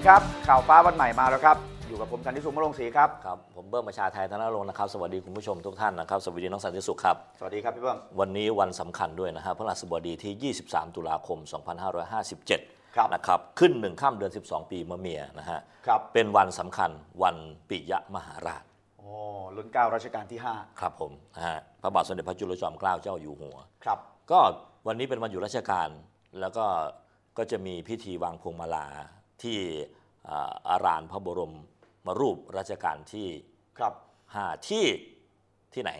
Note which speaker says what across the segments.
Speaker 1: ดีครับข่าวฟ้าวันใหม่มาแล้วครับ อยู่กั
Speaker 2: บผมสันติสุขมะลงศรีครับครับ ผมเบิ้มประชาไทยธนรงค์นะครับสวัสดีคุณผู้ชมทุกท่านนะครับสวัสดีน้องสันติสุขครับ สวัสดีครับ พี่เบิ้มวันนี้วันสำคัญด้วยนะฮะพระราชบดีที่ 23 ตุลาคม 2557ครับนะครับขึ้นหนึ่งข้ามเดือน 12 ปีมะเมียนะฮะครับเป็นวันสำคัญวันปิยมหาราช
Speaker 1: โอ้ล้นเก้ารัชกาลที่ 5
Speaker 2: ครับผมฮะพระบาทสมเด็จพระจุลจอมเกล้าเจ้าอยู่หัวครับ ก็วันนี้เป็นวันอยู่ราชการแล้วก็ก็จะมีพิธีวางพวงมาลาที่อารานพระบรมมารูปราชการที่ ครับ หาที่ที่ไหน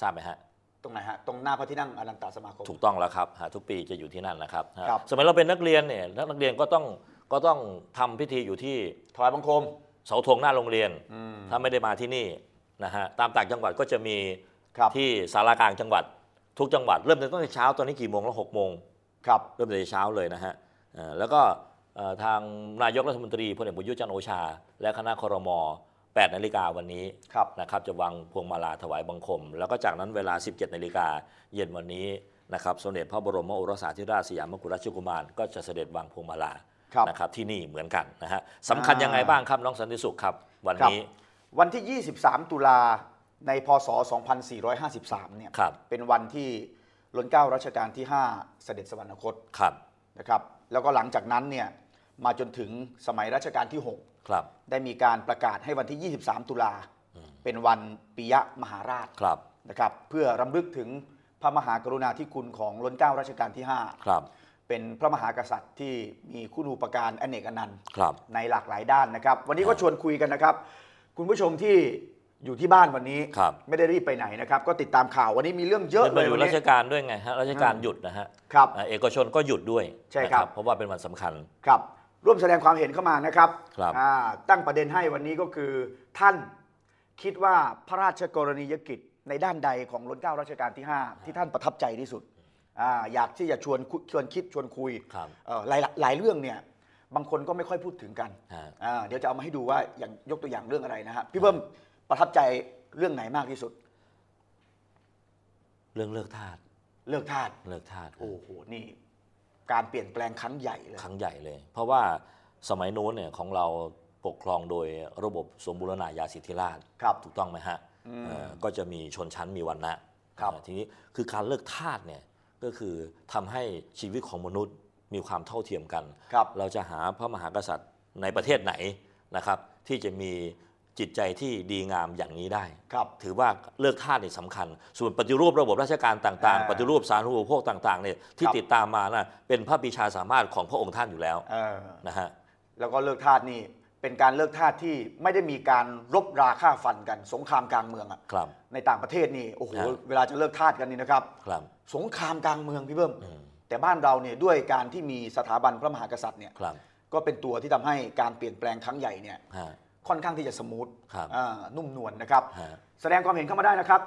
Speaker 2: ทราบไหมฮะ
Speaker 1: ตรงไหนฮะตรงหน้าพระที่นั่งอนันตสมาคม
Speaker 2: ถูกต้องแล้วครับหาทุกปีจะอยู่ที่นั่นนะครับรบสมัยเราเป็นนักเรียนเนี่ยนักเรียนก็ต้องก็ต้องทำพิธีอยู่ที่ถวายบังคม เสาธงหน้าโรงเรียนถ้าไม่ได้มาที่นี่นะฮะตามต่างจังหวัดก็จะมีที่สารากลางจังหวัดทุกจังหวัดเริ่มตั้งแต่เช้าตอนนี้กี่โมง แล้วหกโมงครับเริ่มตั้งแต่เช้าเลยนะฮะแล้วก็ทางนายกรัฐมนตรีพลเอกประยุทธ์จันโอชา และคณะครม8 นาฬิกาวันนี้นะครับจะวางพวงมาลาถวายบังคม แล้วก็จากนั้นเวลา 17 นาฬิกาเย็นวันนี้นะครับ สมเด็จพระบรมโอรสาธิราชสยามกุฎราชกุมารก็จะเสด็จวางพวงมาลานะครับที่นี่เหมือนกันนะฮะสำคัญยังไงบ้างครับน้องสันติสุขครับ วันนี้
Speaker 1: วันที่ 23ตุลาในพศ2453เนี่ยเป็นวันที่ล้นเก้ารัชกาลที่5 เสด็จสวรรคตนะครับแล้วก็หลังจากนั้นเนี่ยมาจนถึงสมัยรัชกาลที่ 6 ครับ ได้มีการประกาศให้วันที่ 23 ตุลาเป็นวันปิยมหาราชครับนะครับ เพื่อรำลึกถึงพระมหากรุณาธิคุณของล้นเกล้ารัชกาลที่ 5 ครับ เป็นพระมหากษัตริย์ที่มีคุณูปการอเนกอนันต์ในหลากหลายด้านนะครับ วันนี้ก็ชวนคุยกันนะครับ คุณผู้ชมที่อยู่ที่บ้านวันนี้ไม่ได้รีบไปไหนนะครับ ก็ติดตามข่าววันนี้มีเรื่องเยอะเลวัยยุวันนี้ราช
Speaker 2: การด้วยไงฮะราชการหยุดนะฮะเอกชนก็หยุดด้วยใช่ครับ เพราะว่าเป็นวันสำคัญ
Speaker 1: ครับร่วมแสดงความเห็นเข้ามานะครับรบตั้งประเด็นให้วันนี้ก็คือ ท่านคิดว่าพระราชกรณียกิจในด้านใดของุ่นเกล้ารัชกาลที่ 5 ที่ท่านประทับใจที่สุดออยากที่จะชวนชวนคิดชวนคุยคหลายหลายเรื่องเนี่ย บางคนก็ไม่ค่อยพูดถึงกัน เดี๋ยวจะเอามาให้ดูว่าอย่างยกตัวอย่างเรื่องอะไรนะฮะพี่เบิ้มประทับใจเรื่องไหนมากที่สุด
Speaker 2: เรื่องเลิกทาส เลิกทาส เลิกทาส โอ
Speaker 1: ้โห นี่การเปลี่ยนแปลงครั้งใหญ่เลยครั
Speaker 2: ้งใหญ่เลย เพราะว่าสมัยโน้นเนี่ยของเราปกครองโดยระบบสมบูรณาญาสิทธิราชครับถูกต้องไหมฮะก็จะมีชนชั้นมีวันนะครับทีนี้คือการเลิกทาสเนี่ย ก็คือทำให้ชีวิตของมนุษย์มีความเท่าเทียมกันครับเราจะหาพระมหากษัตริย์ในประเทศไหนนะครับ ที่จะมีจิตใจที่ดีงามอย่างนี้ได้ ครับ ถือว่าเลือกท่าเนี่ยสำคัญ ส่วนปฏิรูประบบราชการต่าง ๆ ปฏิรูปสารูปโภคต่าง ๆเนี่ยที่ติดตามมานะเป็นพระบีชาสามารถของ
Speaker 1: พระองค์ท่านอยู่แล้วนะฮะ แล้วก็เลือกท่านี่ เป็นการเลิกท่าที่ไม่ได้มีการรบราฆ่าฟันกัน สงครามกลางเมืองอ่ะในต่างประเทศนี่โอ้โหเวลาจะเลิกท่ากันนี่นะครับ สงครามกลางเมืองพี่เบิ้ม แต่บ้านเราเนี่ยด้วยการที่มีสถาบันพระมหากษัตริย์เนี่ยก็เป็นตัวที่ทำให้การเปลี่ยนแปลงครั้งใหญ่เนี่ยค่อนข้างที่จะสมูท นุ่มนวลนะครับ แสดงความเห็นเข้ามาได้นะครับ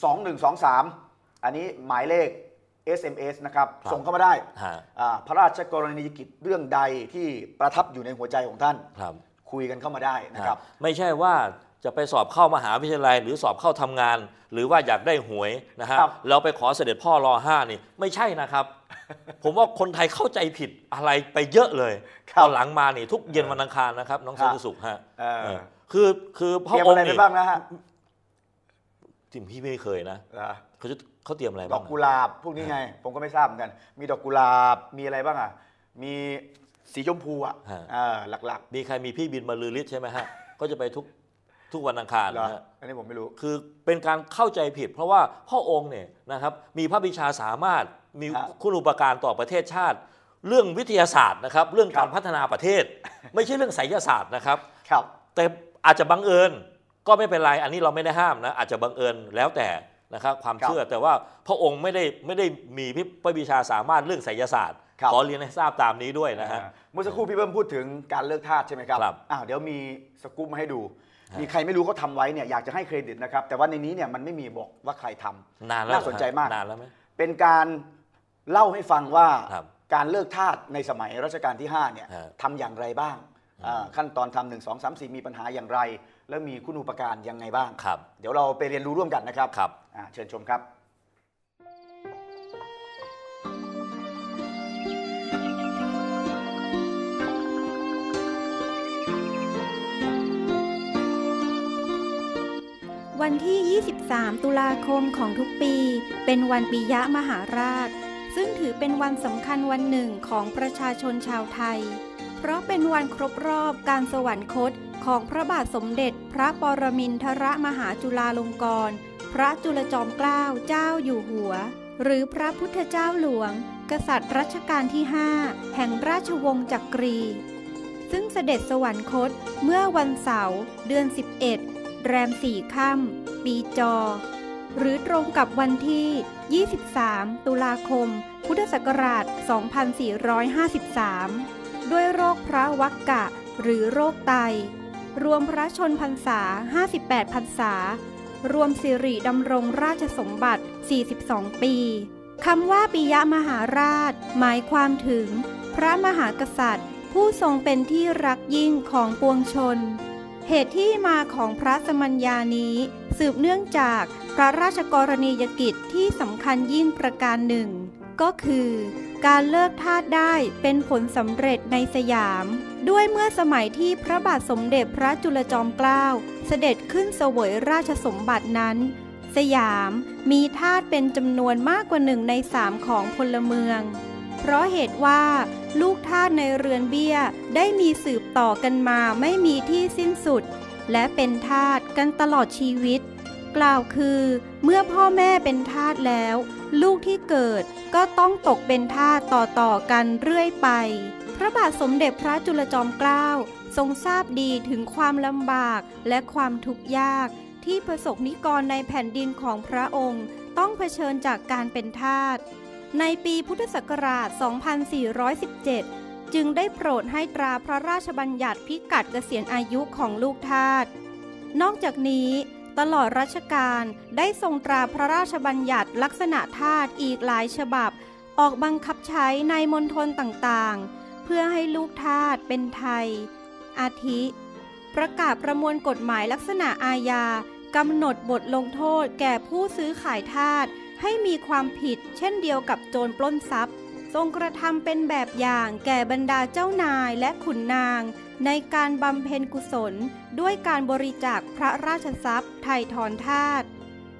Speaker 1: 464 2123 อันนี้หมายเลข SMS นะครับรบส่งเข้ามาได้ พระราชกรณียกิจเรื่องใดที่ประทับอยู่ในหัวใจของท่านครับคุยกันเข้ามาได้นะครับ
Speaker 2: ไม่ใช่ว่าจะไปสอบเข้ามหาวิทยาลัย หรือสอบเข้าทำงาน หรือว่าอยากได้หวยนะฮะ เราไปขอเสด็จพ่อรอห้านี่ไม่ใช่นะครับผมว่าคนไทยเข้าใจผิดอะไรไปเยอะเลยตอนหลังมานี่ ทุกเย็นวันอังคารนะครับ น้องซุสุขฮะ
Speaker 1: คือคือพ่อองค์นี่บ้างนะฮะที่พี่ไม่เคยนะ เขาจะเขาเตรียมอะไรบ้าง ดอกกุหลาบพวกนี้ไง ผมก็ไม่ทราบเหมือนกัน มีดอกกุหลาบมีอะไรบ้างอ่ะ มีสีชมพูอ่ะหลักๆ มีใครมีพี่บินมาลือฤทธิ์ใช่ไหมฮะ
Speaker 2: ก็จะไปทุกทุกวันอังคารนะฮะ อันนี้ผมไม่รู้ คือเป็นการเข้าใจผิด เพราะว่าพ่อองค์เนี่ยนะครับ มีพระบิชาสามารถมีคุณอุปการต่อประเทศชาติ เรื่องวิทยาศาสตร์นะครับ เรื่องการพัฒนาประเทศ ไม่ใช่เรื่องไสยศาสตร์นะครับครับแต่อาจจะบังเอิญ ก็ไม่เป็นไรอันนี้เราไม่ได้ห้ามนะอาจจะบังเอิญแล้วแต่นะครับ ความเชื่อแต่ว่าพระองค์ไม่ได้ไม่ได้มีพิพวิชาสามารถเรื่องไสยศาสตร์ ขอเรียนให้
Speaker 1: ทราบตามนี้ด้วยนะฮะเมื่อสักครู่พี่เบิ้มพูดถึงการเลือกทาสใช่ไหมครับอ้าวเดี๋ยวมีสกู๊ปมาให้ดู มีใครไม่รู้เขาทาไว้เนี่ยอยากจะให้เครดิตนะครับ แต่ว่าในนี้เนี่ยมันไม่มีบอกว่าใครทำา
Speaker 2: น่าสนใจมากนานแล้วไหม
Speaker 1: เป็นการเล่าให้ฟังว่าการเลิกทาสในสมัยรัชกาลที่5เนี่ยทำอย่างไรบ้างขั้นตอนทำหนึ่งสองสามสี่มีปัญหาอย่างไรแล้วมีคุณอุปการยังไงบ้างครับ เดี๋ยวเราไปเรียนรู้ร่วมกันนะครับครับ เชิญชมครับ
Speaker 3: วันที่ 23 ตุลาคมของทุกปีเป็นวันปิยะมหาราชซึ่งถือเป็นวันสำคัญวันหนึ่งของประชาชนชาวไทย เพราะเป็นวันครบรอบการสวรรคตของพระบาทสมเด็จพระปรมินทรมหาจุฬาลงกรณพระจุลจอมเกล้าเจ้าอยู่หัว หรือพระพุทธเจ้าหลวง กษัตริย์รัชกาลที่ห้าแห่งราชวงศ์จักกรี ซึ่งเสด็จสวรรคตเมื่อวันเสาร์เดือน 11 แรมสี่ค่ำปีจอ หรือตรงกับวันที่23ตุลาคม พุทธศักราช 2453ด้วยโรคพระวักกะหรือโรคไต รวมพระชนพรรษา 58พรรษา รวมสิริดำรงราชสมบัติ 42 ปีคำว่าปิยมหาราช หมายความถึงพระมหากษัตริย์ ผู้ทรงเป็นที่รักยิ่งของปวงชนเหตุที่มาของพระสมัญญานี้สืบเนื่องจากพระราชกรณียกิจที่สำคัญยิ่งประการหนึ่ง ก็คือการเลิกทาสได้เป็นผลสำเร็จในสยาม ด้วยเมื่อสมัยที่พระบาทสมเด็จพระจุลจอมเกล้า เสด็จขึ้นสวยราชสมบัตินั้น สยามมีทาสเป็นจำนวนมากกว่าหนึ่งในสามของพลเมือง เพราะเหตุว่าลูกทาสในเรือนเบี้ยได้มีสืบต่อกันมาไม่มีที่สิ้นสุดและเป็นทาสกันตลอดชีวิต กล่าวคือเมื่อพ่อแม่เป็นทาสแล้ว ลูกที่เกิดก็ต้องตกเป็นทาสต่อต่อกันเรื่อยไป พระบาทสมเด็จพระจุลจอมเกล้าทรงทราบดีถึงความลำบากและความทุกข์ยากที่ประสบนิกรในแผ่นดินของพระองค์ ต้องเผชิญจากการเป็นทาสในปีพุทธศักราช 2417 จึงได้โปรดให้ตราพระราชบัญญัติพิกัดเกษียณอายุของลูกทาสนอกจากนี้ ตลอดรัชกาลได้ทรงตราพระราชบัญญัติลักษณะทาสอีกหลายฉบับ ออกบังคับใช้ในมณฑลต่างๆ เพื่อให้ลูกทาสเป็นไทย อาทิ ประกาศประมวลกฎหมายลักษณะอาญากำหนดบทลงโทษแก่ผู้ซื้อขายทาสให้มีความผิดเช่นเดียวกับโจรปล้นทรัพย์ ทรงกระทำเป็นแบบอย่างแก่บรรดาเจ้านายและขุนนาง ในการบำเพ็ญกุศลด้วยการบริจาคพระราชทรัพย์ไถ่ถอนทาต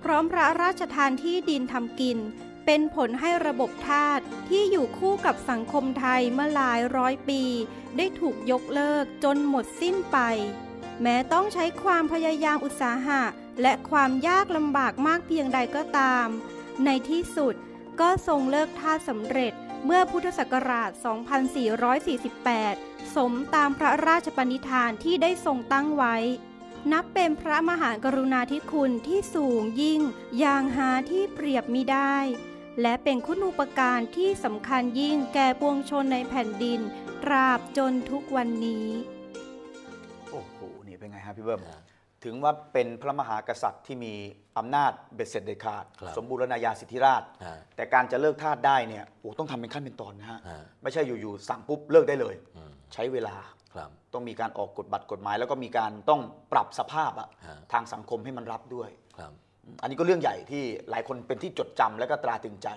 Speaker 3: พร้อมพระราชทานที่ดินทำกิน เป็นผลให้ระบบทาสที่อยู่คู่กับสังคมไทยเมื่อหลายร้อยปี ได้ถูกยกเลิกจนหมดสิ้นไป แม้ต้องใช้ความพยายามอุตสาหะ และความยากลำบากมากเพียงใดก็ตามในที่สุดก็ทรงเลิกท่าสำเร็จ เมื่อพุทธศักราช 2448 สมตามพระราชปณิธานที่ได้ทรงตั้งไว้ นับเป็นพระมหากรุณาธิคุณที่สูงยิ่งอย่างหาที่เปรียบมิได้ และเป็นคุณูปการที่สำคัญยิ่งแก่ปวงชนในแผ่นดิน ตราบจนทุกวันนี้
Speaker 1: โอ้โห นี่เป็นไงฮะพี่เบิ้มถึงว่าเป็นพระมหากษัตริย์ที่มีอำนาจเบ็ดเสร็จเด็ดขาดสมบูรณาญาสิทธิราช แต่การจะเลิกทาสได้เนี่ยโอ้ต้องทำเป็นขั้นเป็นตอนนะฮะไม่ใช่อยู่ๆสั่งปุ๊บเลิกได้เลยใช้เวลาต้องมีการออกกฎบัตรกฎหมาย แล้วก็มีการต้องปรับสภาพอะะทางสังคมให้มันรับด้วยอันนี้ก็เรื่องใหญ่ที่หลายคนเป็นที่จดจำและก็ตราตรึงใจ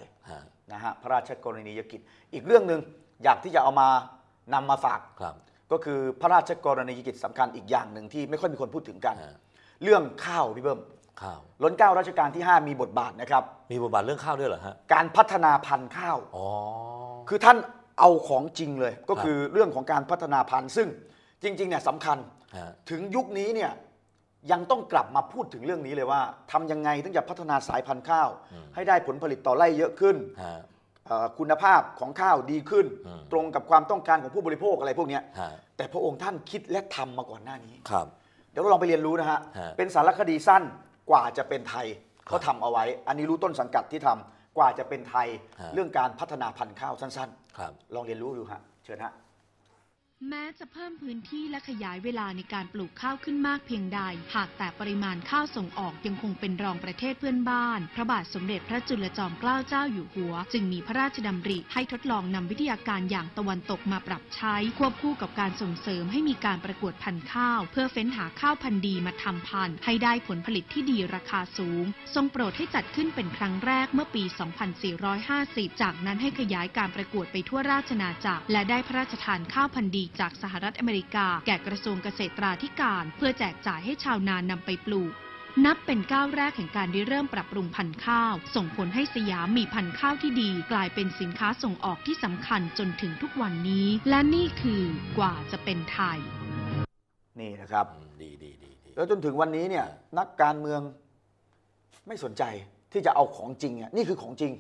Speaker 1: นะฮะพระราชกรณียกิจ อีกเรื่องหนึ่งอยากที่จะเอามานำมาฝากครับก็คือพระราชกรณียกิจสำคัญ อีกอย่างหนึ่งที่ไม่ค่อยมีคนพูดถึงกัน เรื่องข้าวพี่เบิ้มข้าวล้นเก้ารัชกาลที่ 5 มีบทบาทนะครับ มีบทบาทเรื่องข้าวด้วยเหรอฮะการพัฒนาพันธุ์ข้าวอ๋อคือท่านเอาของจริงเลย ก็คือเรื่องของการพัฒนาพันธุ์ซึ่งจริงๆเนี่ยสำคัญถึงยุคนี้เนี่ยยังต้องกลับมาพูดถึงเรื่องนี้เลยว่า ทำยังไงถึงจะพัฒนาสายพันธุ์ข้าว ให้ได้ผลผลิตต่อไร่เยอะขึ้น คุณภาพของข้าวดีขึ้น ตรงกับความต้องการของผู้บริโภคอะไรพวกนี้แต่พระองค์ท่านคิดและทำมาก่อนหน้านี้ครับ เดี๋ยวเราลองไปเรียนรู้นะฮะเป็นสารคดีสั้นกว่าจะเป็นไทยเขาทำเอาไว้ อันนี้รู้ต้นสังกัดที่ทำ กว่าจะเป็นไทยเรื่องการพัฒนาพันธุ์ข้าวสั้นๆ ลองเรียนรู้ดูฮะ เชิญฮะ
Speaker 3: แม้จะเพิ่มพื้นที่และขยายเวลาในการปลูกข้าวขึ้นมากเพียงใด หากแต่ปริมาณข้าวส่งออกยังคงเป็นรองประเทศเพื่อนบ้าน พระบาทสมเด็จพระจุลจอมเกล้าเจ้าอยู่หัวจึงมีพระราชดำริให้ทดลองนำวิทยาการอย่างตะวันตกมาปรับใช้ควบคู่กับการส่งเสริมให้มีการประกวดพันธุ์ข้าวเพื่อเฟ้นหาข้าวพันธุ์ดีมาทำพันธุ์ให้ได้ผลผลิตที่ดีราคาสูง ทรงโปรดให้จัดขึ้นเป็นครั้งแรกเมื่อปี 2450จากนั้นให้ขยายการประกวดไปทั่วราชนาจักรและได้พระราชทานข้าวพันธุ์ดีกจากสหรัฐอเมริกาแก่กระทรวงเกษตราธิการเพื่อแจกจ่ายให้ชาวนานนำไปปลูก นับเป็นก้าวแรกแห่งการได้เริ่มปรับปรุงพันธุ์ข้าว ส่งผลให้สยามมีพันธุ์ข้าวที่ดี กลายเป็นสินค้าส่งออกที่สำคัญจนถึงทุกวันนี้ และนี่คือกว่าจะเป็นไทย
Speaker 1: นี่นะครับดีดีดีแล้วจนถึงวันนี้เนี่ยนักการเมืองไม่สนใจที่จะเอาของจริง่นี่คือของจริง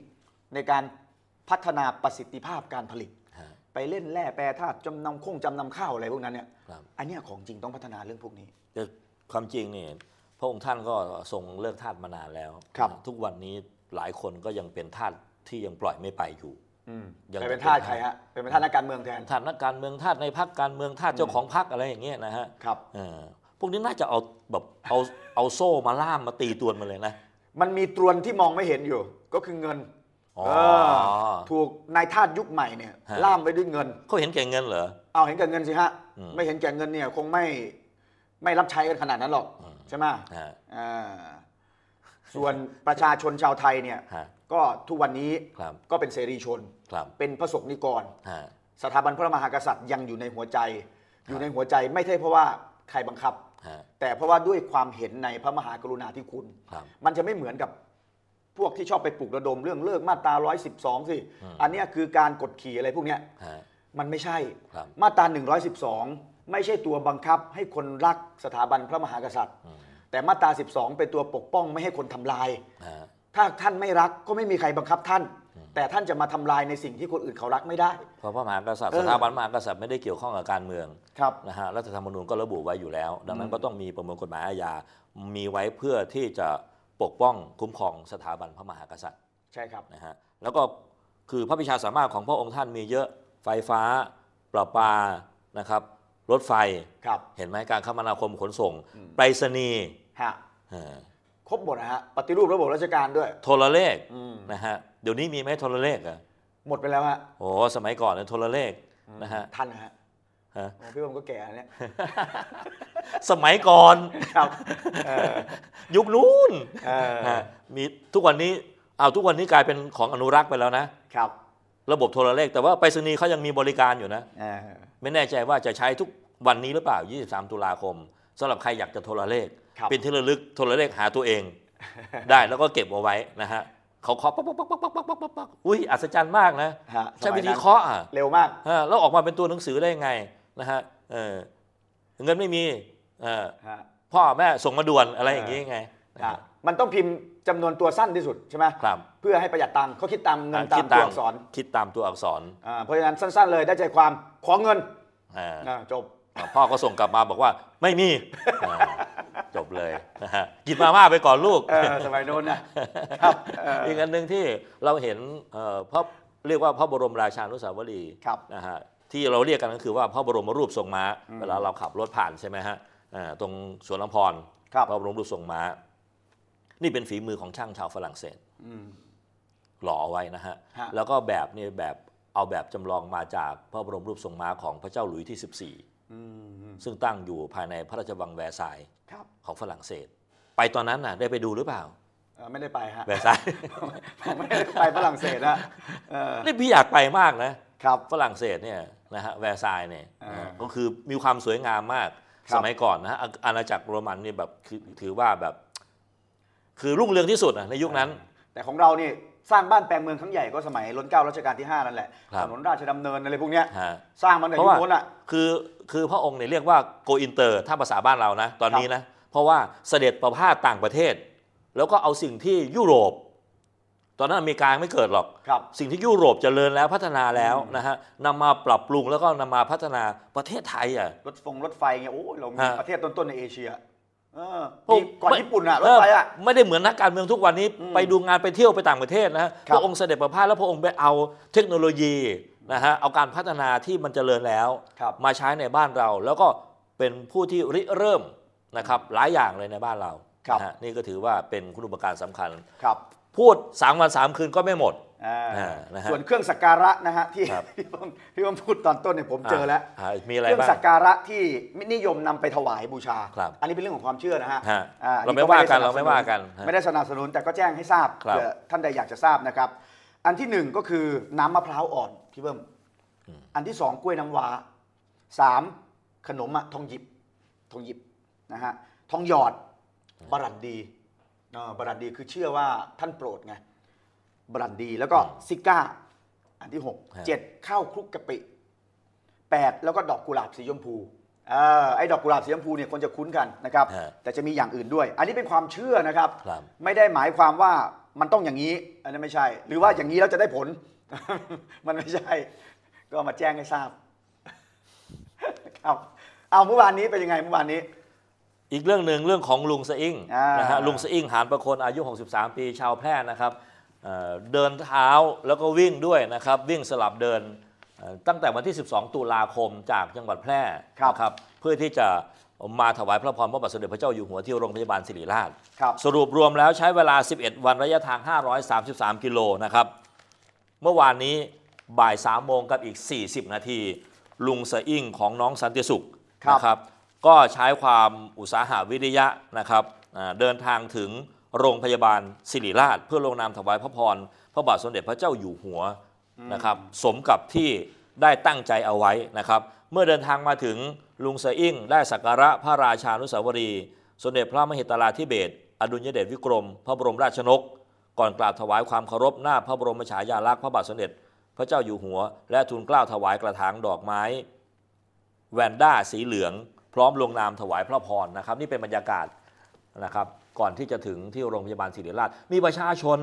Speaker 1: ในการพัฒนาประสิทธิภาพการผลิตไปเล่นแร่แปรธาตุจำนำคงจำนำข้าวอะไรพวกนั้นเนี่ยอันเนี้ยของจริงต้องพัฒนาเรื่องพวกนี้
Speaker 2: แต่ความจริงเนี่ยพระองค์ท่านก็ทรงเลิกธาตุมานานแล้ว ครับทุกวันนี้หลายคนก็ยังเป็นธาตุที่ยังปล่อยไม่ไปอยู่
Speaker 1: ยังไปเป็นทาสใครฮะปเป็นทาสนักการเม
Speaker 2: ืองแทนทาสนักการเมืองทาสในพักการเมืองทาสเจ้าของพักอะไรอย่างเงี้ยนะฮะครับเออพวกนี้น่าจะเอาแบบเอาเอาโซ่มาล่ามมาตีตวนมาเลยนะ
Speaker 1: มันมีตรวนที่มองไม่เห็นอยู่ ก็คือเงินถูกนายทาสยุคใหม่เนี่ย ล่ามไปด้วยเงิน
Speaker 2: เขาเห็นแก่เงินเหรอ
Speaker 1: เอาเห็นแก่เงินสิฮะ ไม่เห็นแก่เงินเนี่ย คงไม่ไม่รับใช้กันขนาดนั้นหรอก ใช่ไหมส่วนประชาชนชาวไทยเนี่ย ก็ทุกวันนี้ก็เป็นเสรีชน เป็นพระสงฆ์นิกรสถาบันพระมหากษัตริย์ยังอยู่ในหัวใจ อยู่ในหัวใจไม่ใช่เพราะว่าใครบังคับแต่เพราะว่าด้วยความเห็นในพระมหากรุณาธิคุณ มันจะไม่เหมือนกับพวกที่ชอบไปปลุกระดมเรื่องเลิกมาตรา 112 สิ อันนี้คือการกดขี่อะไรพวกเนี้ยมันไม่ใช่ มาตรา 112 ไม่ใช่ตัวบังคับให้คนรักสถาบันพระมหากษัตริย์ แต่มาตรา 12 เป็นตัวปกป้องไม่ให้คนทำลาย ถ้าท่านไม่รักก็ไม่มีใครบังคับท่าน แต่ท่านจะมาทำลายในสิ่งที่คนอื่นเขารักไม่ได้
Speaker 2: เพราะพระมหากษัตริย์สถาบันมหากษัตริย์ไม่ได้เกี่ยวข้องกับการเมืองนะฮะรัฐธรรมนูญก็ระบุไว้อยู่แล้ว ดังนั้นก็ต้องมีประมวลกฎหมายอาญา มีไว้เพื่อที่จะปกป้องคุ้มครองสถาบันพระมหากษัตริย์ ใช่ครับนะฮะแล้วก็คือพระพิชาสามารถของพระองค์ท่านมีเยอะไฟฟ้า ประปานะครับ รถไฟครับเห็นไหมการคมนาคมขนส่งไปรษณีย์
Speaker 1: ฮะครบหมดนะฮะปฏิรูประบบราชการด้วย
Speaker 2: โทรเลขนะฮะเดี๋ยวนี้มีไหมโทรเลขอะหมดไปแล้วฮะโอ้สมัยก่อนเนี่ยโทรเลข
Speaker 1: นะฮะทันฮะพี่ผมก็แก่เนี่ย สมัยก่อนครับ
Speaker 2: ยุคนู้นมีทุกวันนี้เอาทุกวันนี้กลายเป็นของอนุรักษ์ไปแล้วนะครับ ระบบโทรเลขแต่ว่าไปรษณีย์เขายังมีบริการอยู่นะ ไม่แน่ใจว่าจะใช้ทุกวันนี้หรือเปล่า 23 ตุลาคม สำหรับใครอยากจะโทรเลข เป็นที่ระลึกโทรเลขหาตัวเอง ได้แล้วก็เก็บเอาไว้นะฮะ เขาเคาะปปักปัก
Speaker 1: ปักปักปักปักปักป
Speaker 2: ักอุ้ยอัศจรรย์มากนะ ใช้วิธีเคาะอ่ะ
Speaker 1: เร็วมากแล
Speaker 2: ้วออกมาเป็นตัวหนังสือได้ยังไงนะฮะเเงินไม่มี
Speaker 1: พ่อแม่ส่งมาด่วนอะไรอย่างนี้ไงไงมันต้องพิมพ์จำนวนตัวสั้นที่สุด ใช่ไหมครับ เพื่อให้ประหยัดตังค์เขาคิดตามเงินตามตัวอักษ
Speaker 2: ร คิดตามตัวอักษร
Speaker 1: เพราะฉะนั้นสั้น ๆ เลยได้ใจความ ขอเงินจบ
Speaker 2: พ่อก็ส่งกลับมาบอกว่าไม่มี จบเลยกินมาม่าไปก่อนลูกสมัยโน้นนะครับ อีกอันหนึ่งที่เราเห็นเ่อพระเรียกว่าพระบรมราชานุสาวรีย์ นะฮะที่เราเรียกกันก็คือว่าพระบรมรูปทรงม้าเวลาเราขับรถผ่านใช่ไหมฮะตรงสวนลำพรพระบรมรูปทรงม้า นี่เป็นฝีมือของช่างชาวฝรั่งเศสหล่ออไว้นะฮะแล้วก็แบบนี่แบบเอาแบบจำลองมาจากพระบรมรูปทรงม้า ของพระเจ้าหลุยที่ิบส
Speaker 1: 14
Speaker 2: ซึ่งตั้งอยู่ภายในพระราชวังแวร์ซาย์ของฝรั่งเศส ไปตอนนั้นน่ะ ได้ไปดูหรือเปล่า
Speaker 1: ไม่ได้ไปฮะแวร์ซาย์ผมไม่ได้ไปฝรั่งเศสนะ
Speaker 2: นี่พี่อยากไปมากนะครับ ฝรั่งเศสเนี่ยนะฮะแวร์ไซน์เนี่ยก็คือมีความสวยงามมากสมัยก่อนนะฮะอาณาจักรโร
Speaker 1: มันเนี่ยแบบคือถือว่าแบบ คือรุ่งเรืองที่สุดะในยุคนั้น แต่ของเรานี่สร้างบ้านแปลงเมืองครั้งใหญ่ก็สมัยรันเกล้ารัชกาลที่ 5 นั่นแหละถนนราชดำเนินอะไรพวกเนี้ยสร้างมันแต่พยุคนั้นอ่ะ
Speaker 2: คือคือพระองค์เนี่ยเรียกว่าโกอินเตอร์ ถ้าภาษาบ้านเรานะตอนนี้นะเพราะว่าเสด็จประพาสต่างประเทศ แล้วก็เอาสิ่งที่ยุโรปตอนนั้นอเมริกาไม่เกิดหรอกรสิ่งที่ยุโรปจเจริญแล้วพัฒนาแล้วนะฮะนำมาปรับปรุงแล้วก็นำมาพัฒนาประเทศไทยอ่ะ
Speaker 1: รถฟงรถไฟเงี้ยโอ้เรามีประเทศต้น ๆ ในเอเชียอมก่อนญี่ปุ่นอะรถไฟอะ
Speaker 2: ไม่ได้เหมือนนักการเมืองทุกวันนี้ ไปดูงานไปเที่ยวไปต่างประเทศนะฮะพระองค์เสด็จประพาสแล้วพระองค์ไปเอาเทคโนโลยีนะฮะเอาการพัฒนาที่มันเจริญแล้วมาใช้ในบ้านเรา แล้วก็เป็นผู้ที่ริเริ่มนะครับหลายอย่างเลยในบ้านเรารนะฮะนี่ก็ถือว่าเป็นคุณูุปการสำคัญครับพูด3วัน3คืนก็ไม่หมด
Speaker 1: ส่วนเครื่องสักการะนะฮะที่พี่ผมพี่มพูดตอนต้นเนี่ยผมเจอแล้ว มีอะไรบ้าง เครื่องสักการะที่นิยมนำไปถวายบูชา อันนี้เป็นเรื่องของความเชื่อนะฮะเราไม่ว่ากันเราไม่ว่ากันไม่ได้สนับสนุนแต่ก็แจ้งให้ทราบท่านใดอยากจะทราบนะครับ อันที่หนึ่งก็คือน้ำมะพร้าวอ่อนพี่เบิ้มอันที่สองกล้วยน้ำว้าสามขนมอะทองหยิบทองหยิบนะฮะทองหยอดบรันดีบรันดีคือเชื่อว่าท่านโปรดไงบรันดีแล้วก็ซิก้าอันที่หกเจ็ดข้าวคลุกกะปิแปดแล้วก็ดอกกุหลาบสีชมพูอไอ้ดอกกุหลาบสีชมพูเนี่ยคนจะคุ้นกันนะครับ แต่จะมีอย่างอื่นด้วย อันนี้เป็นความเชื่อนะครับรบไม่ได้หมายความว่ามันต้องอย่างนี้ อันนี้ไม่ใช่ หรือว่าอย่างนี้แล้วจะได้ผล มันไม่ใช่ ก็มาแจ้งให้ทราบครับเอาเมื่อวานนี้เป็นยังไงเมื่อวานนี้อีกเร
Speaker 2: ื่องหนึ่งเรื่องของลุงสอิงอนะฮะลุงสอิงหานประคนอายุ63ปีชาวแพร่นะครับเเดินเท้าแล้วก็วิ่งด้วยนะครับ วิ่งสลับเดินตั้งแต่วันที่ 12 ตุลาคมจากจังหวัดแพร่ครับ เพื่อที่จะมาถวายพระพรพระบาทสมเด็จพระเจ้าอยู่หัวที่โรงพยาบาลศิริราชครับสรุปรวมแล้วใช้เวลา 11 วันระยะทาง 533 กิโลนะครับเมื่อวานนี้บ่าย 3 โมงกับอีก 40 นาที ลุงเสะอิ่งของน้องสันติสุขนะครับก็ใช้ความอุตสาหาวิริยะนะครับเดินทางถึงโรงพยาบาลศิริราช เพื่อลงนามถวายพระพร พระบาทสมเด็จพระเจ้าอยู่หัวนะครับสมกับที่ได้ตั้งใจเอาไว้นะครับ เมื่อเดินทางมาถึงลุงเสอิ่งได้สักการะพระราชานุสาวรี สมเด็จพระมหิตลาธิเบศอดุลยเดชวิกรม พระบรมราชนก ก่อนกราบถวายความเคารพหน้า พระบรมฉายาลักษณ์พระบาทสมเด็จพระเจ้าอยู่หัว และทูลเกล้าถวายกระถางดอกไม้ แวนด้าสีเหลืองพร้อมลงนามถวายพระพรนะครับ นี่เป็นบรรยากาศนะครับ ก่อนที่จะถึงที่โรงพยาบาลศิริราชมีประชาชน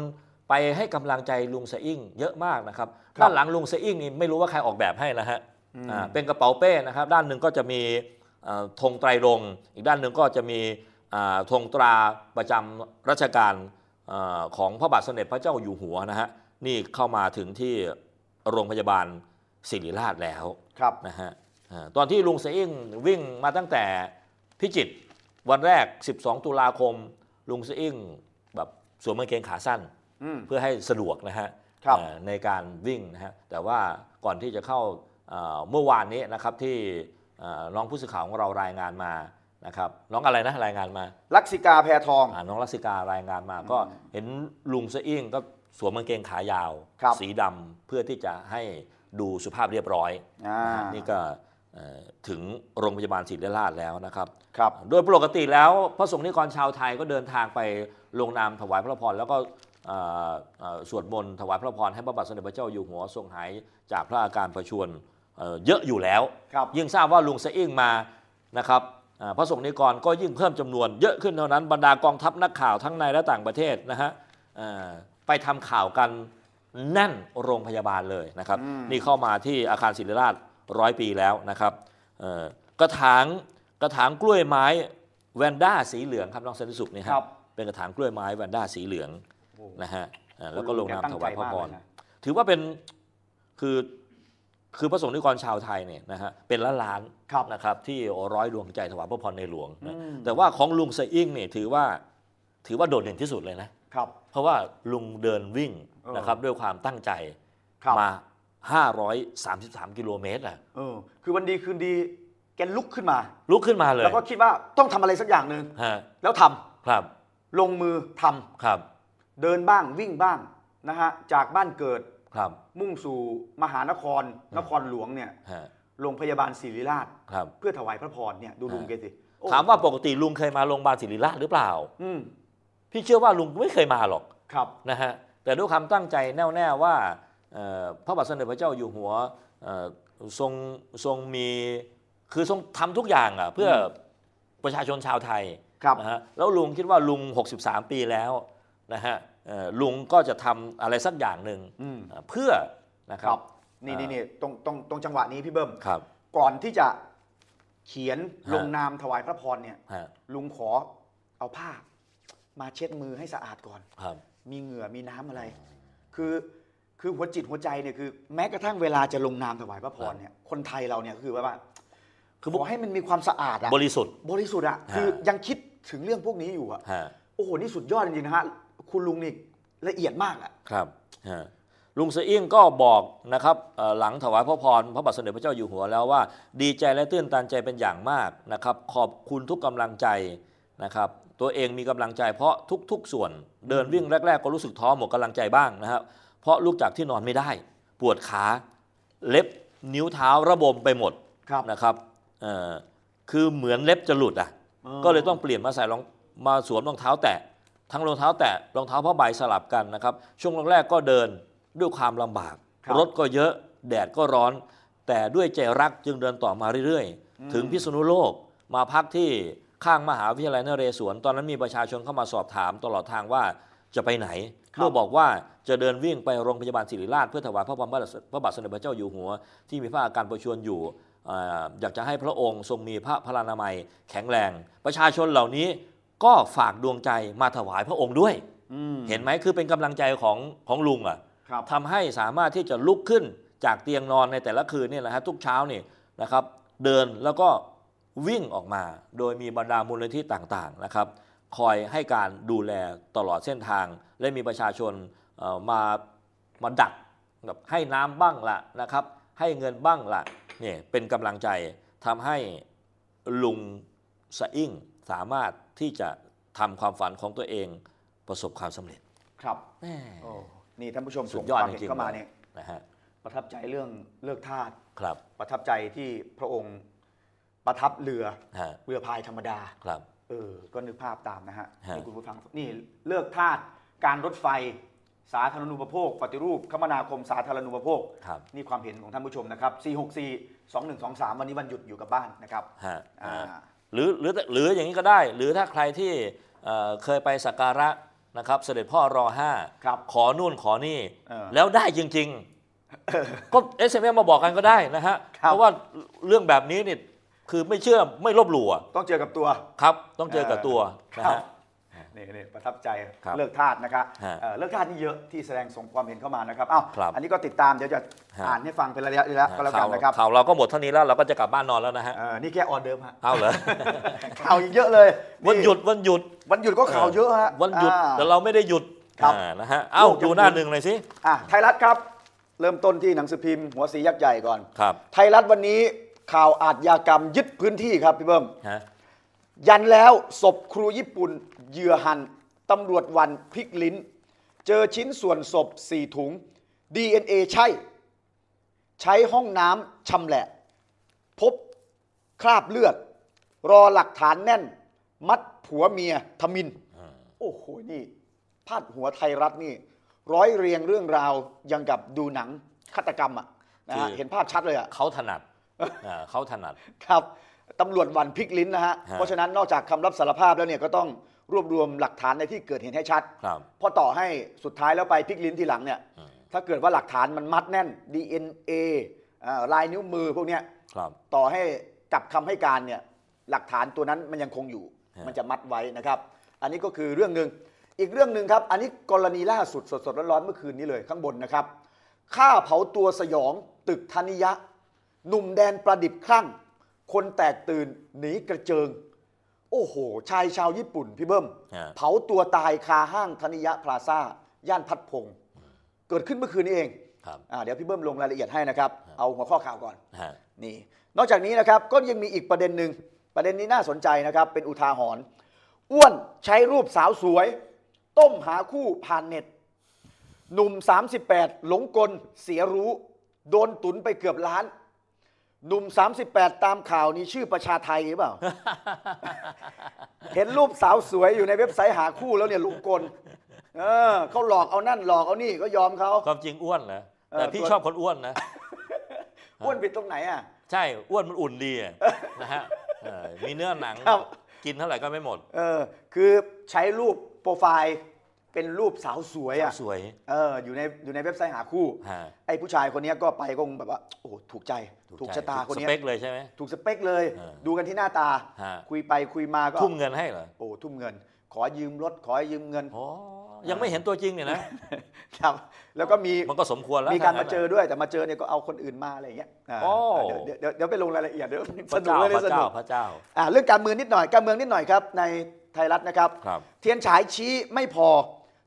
Speaker 2: ไปให้กำลังใจลุงเสอิ่งเยอะมากนะครับ ด้านหลังลุงเสอิ่งนี่ไม่รู้ว่าใครออกแบบให้นะฮะเป็นกระเป๋าเป้นะครับ ด้านหนึ่งก็จะมีธงไตรรงอีกด้านหนึ่งก็จะมีธงตราประจำรัชกาลของพระบาทสมเด็จพระเจ้าอยู่หัวนะฮะนี่เข้ามาถึงที่โรงพยาบาลศิริราชแล้วนะฮะตอนที่ลุงเสียงวิ่งมาตั้งแต่พิจิตวันแรก 12 ตุลาคม ลุงเสียงแบบสวมกางเกงขาสั้นเพื่อให้สะดวกนะฮะในการวิ่งนะฮะ แต่ว่าก่อนที่จะเข้าเมื่อวานนี้นะครับที่น้องผู้สื่อข่าวของเรารายงานมานะครับน้องอะไรนะรายงานมาลักษิกาแพรทองอน้องลักษิการายงานมาก็เห็นลุงเสียงก็สวมกางเกงขายาวสีดำเพื่อที่จะให้ดูสุภาพเรียบร้อยอนี่ก็ถึงโรงพยาบาลศิริราชแล้วนะครับครับ โดยปกติแล้วพระสงฆ์นิกรชาวไทยก็เดินทางไปลงนามถวายพระพรแล้วก็สวดมนต์ถวายพระพรให้พระบาทสมเด็จพระเจ้าอยู่หัวทรงหายจากพระอาการประชวรเยอะอยู่แล้ว ยิ่งทราบว่าลุงเสี่ยงมานะครับพระสงฆ์นิกรก็ยิ่งเพิ่มจำนวนเยอะขึ้นเท่านั้นบรรดากองทัพนักข่าวทั้งในและต่างประเทศนะฮะไปทำข่าวกันแน่นโรงพยาบาลเลยนะครับนี่เข้ามาที่อาคารศิริราชร้อยปีแล้วนะครับกระถางกระถางกล้วยไม้แวนด้าสีเหลืองครับน้องเซนิสุขนี่ครับเป็นกระถางกล้วยไม้แวนด้าสีเหลืองนะฮะแล้วก็ลงนามถวายพระพรถือว่าเป็นคือคือพระสงฆ์นิกรชาวไทยเนี่ยนะฮะเป็นล้านล้านนะครับที่ร้อยดวงใจถวายพระพรในหลวง แต่ว่าของลุงเซอิงเนี่ยถือว่าถือว่าโดดเด่นที่สุดเลยนะครับเพราะว่าลุงเดินวิ่งนะครับ ด้วยความตั้งใจมา533กิโลเมตรอ่ะ
Speaker 1: เออคือวันดีคืนดีแกลุกขึ้นมา
Speaker 2: ลุกขึ้นมาเลย แล้วก็
Speaker 1: คิดว่าต้องทำอะไรสักอย่างหนึ่งแล้วทำครับ ลงมือทำครับ เดินบ้างวิ่งบ้างนะฮะจากบ้านเกิดครับ มุ่งสู่ มหานครนครหลวงเนี่ยฮะโรงพยาบาลศิริราชครับ เพื่อถวายพระพรเนี่ยดูลุงแกสิ
Speaker 2: ถามว่าปกติลุงเคยมาโรงพยาบาลศิริราชหรือเปล่า อืมพี่เชื่อว่าลุงไม่เคยมาหรอกครับนะฮะ แต่ด้วยความตั้งใจแน่วแน่ว่าพระบาทสมเด็จพระเจ้าอยู่หัวทรงทรงมีคือทรงทำทุกอย่างอ่ะ เพื่อประชาชนชาวไทยนะฮะแล้วลุงคิดว่าลุง 63 ปีแล้วนะฮะลุงก็จะทำอะไรสักอย่างหนึ่ง
Speaker 1: เพื่อนะครับนี่นี่นี่ตรงตรงตรงจังหวะนี้พี่เบิ้มครับ ก่อนที่จะเขียนลงนามถวายพระพรเนี่ยลุงขอเอาผ้ามาเช็ดมือให้สะอาดก่อนมีเหงื่อมีน้ำอะไร คือคือหัวจิตหัวใจเนี่ยคือแม้กระทั่งเวลาจะลงนามถวายพระพรเนี่ยคนไทยเราเนี่ยคือว่าคือบอกให้มันมีความสะอาดอะบริสุทธิ์บริสุทธิ์อะคือยังคิดถึงเรื่องพวกนี้อยู่อะโอ้โหนี่สุดยอดจริงๆนะฮะคุณลุงนี่ละเอียดมากอะ
Speaker 2: ครับลุงเสี่ยงก็บอกนะครับหลังถวายพระพรพระบาทสมเด็จพระเจ้าอยู่หัวแล้วว่า ดีใจและตื้นตันใจเป็นอย่างมากนะครับขอบคุณทุกกำลังใจนะครับ ตัวเองมีกำลังใจเพราะทุก ๆ ส่วน เดินวิ่งแรก ๆ ก็รู้สึกท้อหมดกำลังใจบ้างนะครับเพราะลุกจากที่นอนไม่ได้ ปวดขาเล็บนิ้วเท้าระบมไปหมดครับนะครับคือเหมือนเล็บจะหลุดอ่ะก็เลยต้องเปลี่ยนมาใส่รองมาสวมรองเท้าแตะ ทั้งรองเท้าแตะรองเท้าผ้าใบสลับกันนะครับ ช่วงแรกก็เดินด้วยความลำบาก รถก็เยอะแดดก็ร้อน แต่ด้วยใจรักจึงเดินต่อมาเรื่อยๆ ถึงพิษณุโลกมาพักที่ข้างมหาวิทยาลัยนเรศวรตอนนั้นมีประชาชนเข้ามาสอบถามตลอดทางว่าจะไปไหนเมื่อบอกว่าจะเดินวิ่งไปโรงพยาบาลศิริราชเพื่อถวายพระบรมพระบาทสมเด็จพระเจ้าอยู่หัว ที่มีพระอาการประชวรอยู่ อยากจะให้พระองค์ทรงมีพระพลานามัยแข็งแรง ประชาชนเหล่านี้ก็ฝากดวงใจมาถวายพระองค์ด้วยเห็นไหมคือเป็นกำลังใจของของลุงอ่ะทำให้สามารถที่จะลุกขึ้นจากเตียงนอนในแต่ละคืนนี่แหละฮะทุกเช้านี่นะครับ เดินแล้วก็วิ่งออกมาโดยมีบรรดามูลนิธิต่าง ๆ นะครับคอยให้การดูแลตลอดเส้นทางและมีประชาชนมามาดักแบบให้น้ำบ้างละนะครับ ให้เงินบ้างละเนี่ยเป็นกำลังใจทำให้ลุงสะอิ่งสามารถที่จะทำความฝันของตัวเองประสบความสำเร็จ
Speaker 1: ครับโนี่ท่านผู้ชมสุดยอดจริงๆเข้ามาเนี่ยนะฮะประทับใจเรื่องเลิกทาสครับประทับใจที่พระองค์ประทับเรือเรือพายธรรมดาครับเออก็นึกภาพตามนะฮะฮีให้คุณผู้ฟังนี่เลิกทาสการรถไฟสาธารณูปโภค ปฏิรูปคมนาคมสาธารณูปโภคครับนี่ความเห็นของท่านผู้ชมนะครับ 464 2123 วันนี้วันหยุดอยู่กับบ้านนะครับ
Speaker 2: ฮะหรือหรือหรืออย่างนี้ก็ได้หรือถ้าใครที่เเคยไปสักการะนะครับ เสด็จพ่อรอห้าครับขอนู่นขอนี่ แล้วได้จริงๆ ก็เอสเอ็มมาบอกกันก็ได้นะฮะเพราะว่าเรื่องแบบนี้เนี่ยคือไม่เชื่อไม่ลบหลู่อะต้องเจอกับตัวครับ ต้องเจอกับตัวนะฮะ
Speaker 1: นี่นี่ประทับใจบเลิกทาสนะครับะเอเลิกทาสนี่เยอะที่แสดงส่งความเห็นเข้ามานะครับอ้าวอันนี้ก็ติดตามเดี๋ยวจะอ่านให้ฟังเป็นระยะระยะก็แล้วกันนะครับข่า
Speaker 2: วเราก็หมดเท่านี้แล้วเราก็จะกลับบ้านนอนแล้วนะฮะนี่แค่ออเดิมฮะเอาเหรอข่าวอีกเยอะเลย วันหยุ
Speaker 1: ดวันหยุด วันหยุดก็ข่าวเยอะฮะวันหยุดแต่เราไม่ได้หยุดครับนะฮะเอ้าดูหน้าหนึ่งหน่อยสิอ่ะไทยรัฐครับ เริ่มต้นที่หนังสือพิมพ์หัวสียักษ์ใหญ่ก่อนครับ ไทยรัฐวันนี้ข่าวอาชญากรรมยึดพื้นที่ครับ พี่เบิ้มยันแล้วศพครูญี่ปุ่น เยื่อหันตำรวจวันพลิกลิ้น เจอชิ้นส่วนศพสี่ถุง DNA ใช่ ใช้ห้องน้ำชำแหละ พบคราบเลือด รอหลักฐานแน่น มัด ผัวเมียทมิน โอ้โห นี่ พาดหัวไทยรัฐนี่ ร้อยเรียงเรื่องราวยังกับดูหนังฆาตกรรมอ่ะนะฮะเห็นภาพชัดเลยอ่ะเขาถนัดเขาถนัดครับตำรวจวันพลิกลิ้นนะฮะฮะเพราะฉะนั้นนอกจากคำรับสารภาพแล้วเนี่ยก็ต้องรวบรวมหลักฐานในที่เกิดเหตุให้ชัดครับเพราะต่อให้สุดท้ายแล้วไปพลิกลิ้นทีหลังเนี่ยถ้าเกิดว่าหลักฐานมันมัดแน่น DNA อลายนิ้วมือพวกเนี้ยครับต่อให้กลับคำให้การเนี่ยหลักฐานตัวนั้นมันยังคงอยู่มันจะมัดไว้นะครับ อันนี้ก็คือเรื่องหนึ่งอีกเรื่องหนึ่งครับอันนี้กรณีล่าสุดสดๆร้อนๆเมื่อคืนนี้เลยข้างบนนะครับฆ่าเผาตัวสยองตึกธนิยะหนุ่มแดนประดิบคลั่ง คนแตกตื่นหนีกระเจิง โอ้โห ชายชาวญี่ปุ่น พี่เบิ้มเผาตัวตายคาห้างธนิยะพลาซ่าย่านพัดพง เกิดขึ้นเมื่อคืนนี้เองเดี๋ยวพี่เบิ้มลงรายละเอียดให้นะครับ เอาหัวข้อข่าวก่อนนี่ นอกจากนี้นะครับก็ยังมีอีกประเด็นหนึ่งประเด็นนี้น่าสนใจนะครับเป็นอุทาหรณ์อ้วนใช้รูปสาวสวย ต้มหาคู่ผ่านเน็ต หนุ่ม 38 หลงกลเสียรู้ โดนตุนไปเกือบล้านหนุ่ม38ตามข่าวนี้ชื่อประชาไทยหรือเปล่า เห็นรูปสาวสวยอยู่ในเว็บไซต์หาคู่แล้วเนี่ยลุงกลเออเขาหลอกเอานั่นหลอกเอานี่ ก็ยอมเขา
Speaker 2: ความจริงอ้วนเหรอ แต่พี่ชอบคนอ้วนนะ อ้วนผิดตรงไหนอ่ะ ใ
Speaker 1: ช่อ้วนมันอุ่นดี
Speaker 2: นะฮะ มีเนื้อหนัง กินเท่าไหร่ก็ไม่หมด
Speaker 1: เออ คือใช้รูปโปรไฟล์เป็นรูปสาวสวยอ่ะสวยเอออยู่ในอยู่ในเว็บไซต์หาคู่ไอ้ผู้ชายคนนี้ก็ไปก็คงแบบว่า โอ้ถูกใจถูกชะตาคนนี้กสเปคเลยใช่ไหมถูกสเปคเลย ดูกันที่หน้าตา คุยไปคุยมาก็ทุ่มเงินให้เหรอโอ้ทุ่มเงินขอยืมรถขอยืมเงินอยังไม่เห็นตัวจริงเนี่ยนะ ครับ แล้วก็มีมันก็สมควรแล้วมีการมาเจอด้วยแต่มาเจอเนี่ยก็เอาคนอื่นมาอะไรอย่างเงี้ยอ่อเดี๋ยวเดี๋ยวไปลงรายละเอียดเดี๋ยวสนุกเลยพระสเจ้านุกพระเจ้าอ่าเรื่องการเมืองนิดหน่อยการเมืองนิดหน่อยครับ ในไทยรัฐนะครับครับ เทียนฉายชี้ไม่พอ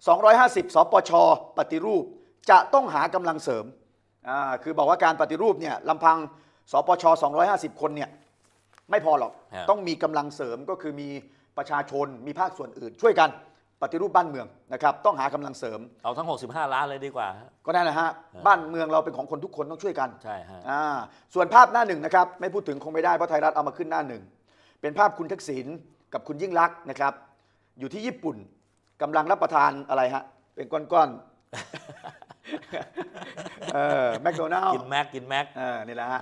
Speaker 1: 250 สปช ปฏิรูปจะต้องหากำลังเสริม คือบอกว่าการปฏิรูปเนี่ยลำพังสปช 250 คนเนี่ยไม่พอหรอกต้องมีกำลังเสริมก็คือมีประชาชนมีภาคส่วนอื่นช่วยกัน ปฏิรูปบ้านเมืองนะครับต้องหากำลังเสริม
Speaker 2: เอาทั้ง65ล้านเลยด
Speaker 1: ีกว่า ก็ได้นแหละฮะบ้านเมืองเราเป็นของคนทุกคนต้องช่วยกันใช่ฮะส่วนภาพหน้าหนึ่งนะครับ ไม่พูดถึงคงไม่ได้เพราะไทยรัฐเอามาขึ้นหน้าหนึ่งเป็นภาพคุณทักษิณกับคุณยิ่งรักนะครับ อยู่ที่ญี่ปุ่นกำลังรับประทานอะไรฮะ เป็นก้อนๆเออแมคโดนัลกินแม็กกินแม็กเออนี่แหละฮะ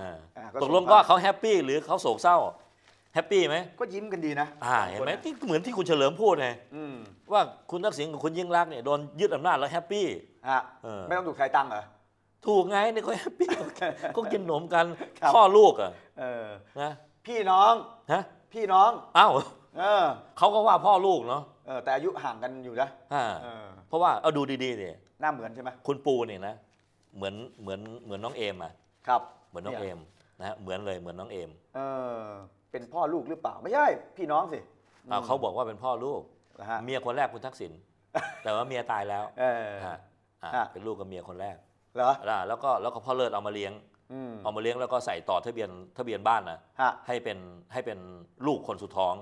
Speaker 3: ตกลงก็
Speaker 2: เขาแฮปปี้หรือเขาโศกเศร้าแฮปปี้ไหม ก็ยิ้มกันดีนะอ่าเห็นไหมที่เหมือนที่คุณเฉลิมพูดไงว่าคุณทักษิณกับคุณยิ่งรักเนี่ยโดนยึดอำนาจแล้วแฮปปี้อ่ไม่ต้องถูกใ
Speaker 1: ครตั้งเหรอถูกไงนี่เขาแฮปปี้ก็กินขนมกัน พ่อลูกอ่ะนะพี่น้องฮะพี่น้องเอ้าเขาก็ว่าพ่อลูกเนาะเออแต่อายุห่างกันอยู่นะเ
Speaker 2: เพราะว่า เอาดูดีๆเนี่
Speaker 1: ยหน้าเหมือนใช่ไหม
Speaker 2: คุณปูเนี่ยนะเหมือนเหมือนเหมือนน้องเอมอ่ะครับเหมือนน้องเอมนะฮะเหมือนเลยเหมือนน้องเอม
Speaker 1: เออเป็นพ่อลูกหรือเปล่าไม่ใช่พี่น้องสิเขาบ
Speaker 2: อกว่าเป็นพ่อลูกเมียคนแรกคุณทักษิณแต่ว่าเมียตายแล้ว เออเป็นลูกกับเมียคนแรกเหรอแล้วก็แล้วก็พ่อเลิศเอามาเลี้ยงเอามาเลี้ยงแล้วก็ใส่ต่อทะเบียนทะเบียนบ้านนะให้เป็นให้เป็นลูกคนสุดท้อง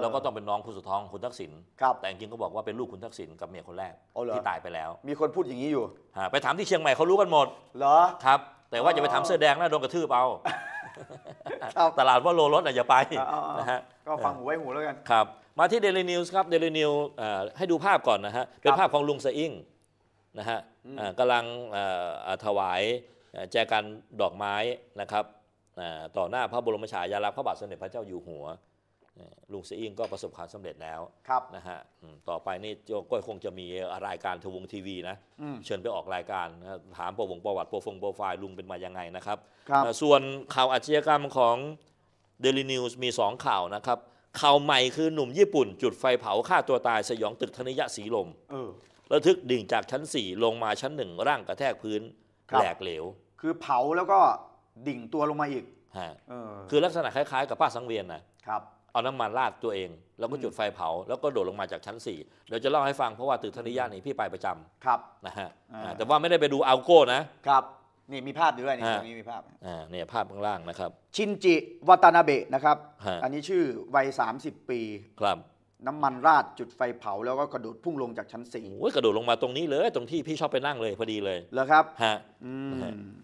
Speaker 2: เราก็ต้องเป็นน้องคุณสุทองคุณทักษิณครับแต่จริงๆก็บอกว่าเป็นลูกคุณทักษิณกับเมียคนแรกรที่ตายไปแล้ว
Speaker 1: มีคนพูดอย่างนี้อยู่ ไปถา
Speaker 2: มที่เชียงใหม่เขารู้กันหมด เหรอ ครับ แต่ว่าอย่าไปถามเสื้อแดงนะโดนกระทืบเอา ตลาดว่าโลรถออย่าไปนะฮะ
Speaker 1: ก็ฟังหูไว้หูแล้วกัน
Speaker 2: ครับมาที่เดล l นิวส์ครับเดลี y น e w สให้ดูภาพก่อนนะฮะ เป็นภาพของลุงเะอิงนะฮะกำลังถวาย แจกันดอกไม้นะครับต่อหน้าพระบรมฉายาลักษณ์พระบาทสมเด็จพระเจ้าอยู่หัวลุงเสียงก็ประสบความสำเร็จแล้วครับนะฮะต่อไปนี่ก็คงจะมีรายการทวงทีวีนะ เชิญไปออกรายการถามประวงประวัติ โปรฟงโปรไฟล์ลุงเป็นมายังไงนะครับรบส่วนข่าวอาชญากรรมของเดลินิวส์มี 2 ข่าวนะครับ ข่าวใหม่คือหนุ่มญี่ปุ่น จุดไฟเผาฆ่าตัวตายสยองตึก ธนิยะสีลมระทึกดิ่งจากชั้น 4 ลงมาชั้นหนึ่งร่างกระแทกพื้นแหลกเหลว
Speaker 1: คือเผาแล้วก็ดิ่งตัวลงมาอีกคื
Speaker 2: อลักษณะคล้ายๆ กับป้าสังเวียนนะครับเอาน้ำมันราดตัวเอง แล้วก็จุดไฟเผา แล้วก็โดดลงมาจากชั้น 4 เดี๋ยวจะเล่าให้ฟังเพราะว่าตึกธนิยานี่พี่ไปประจครับำนะฮะแต่ว่าไม่ได้ไปดูอัลโก้นะครับ นี่มีภาพด้วยนี่ตรงนี้มีภาพอ่าเนี่ยภาพข้างล่างนะครับ
Speaker 1: ชินจิวัตานาเบะนะครับอันนี้ชื่อวัย 30 ปีครับ น้ำมันราดจุดไฟเผา แล้วก็กระโดดพุ่งลงจากชั้นสี่โอ้ย
Speaker 2: กระโดดลงมาตรงนี้เลยตรงที่พี่ชอบไปนั่งเลยพอดีเลยเหรอครับฮะ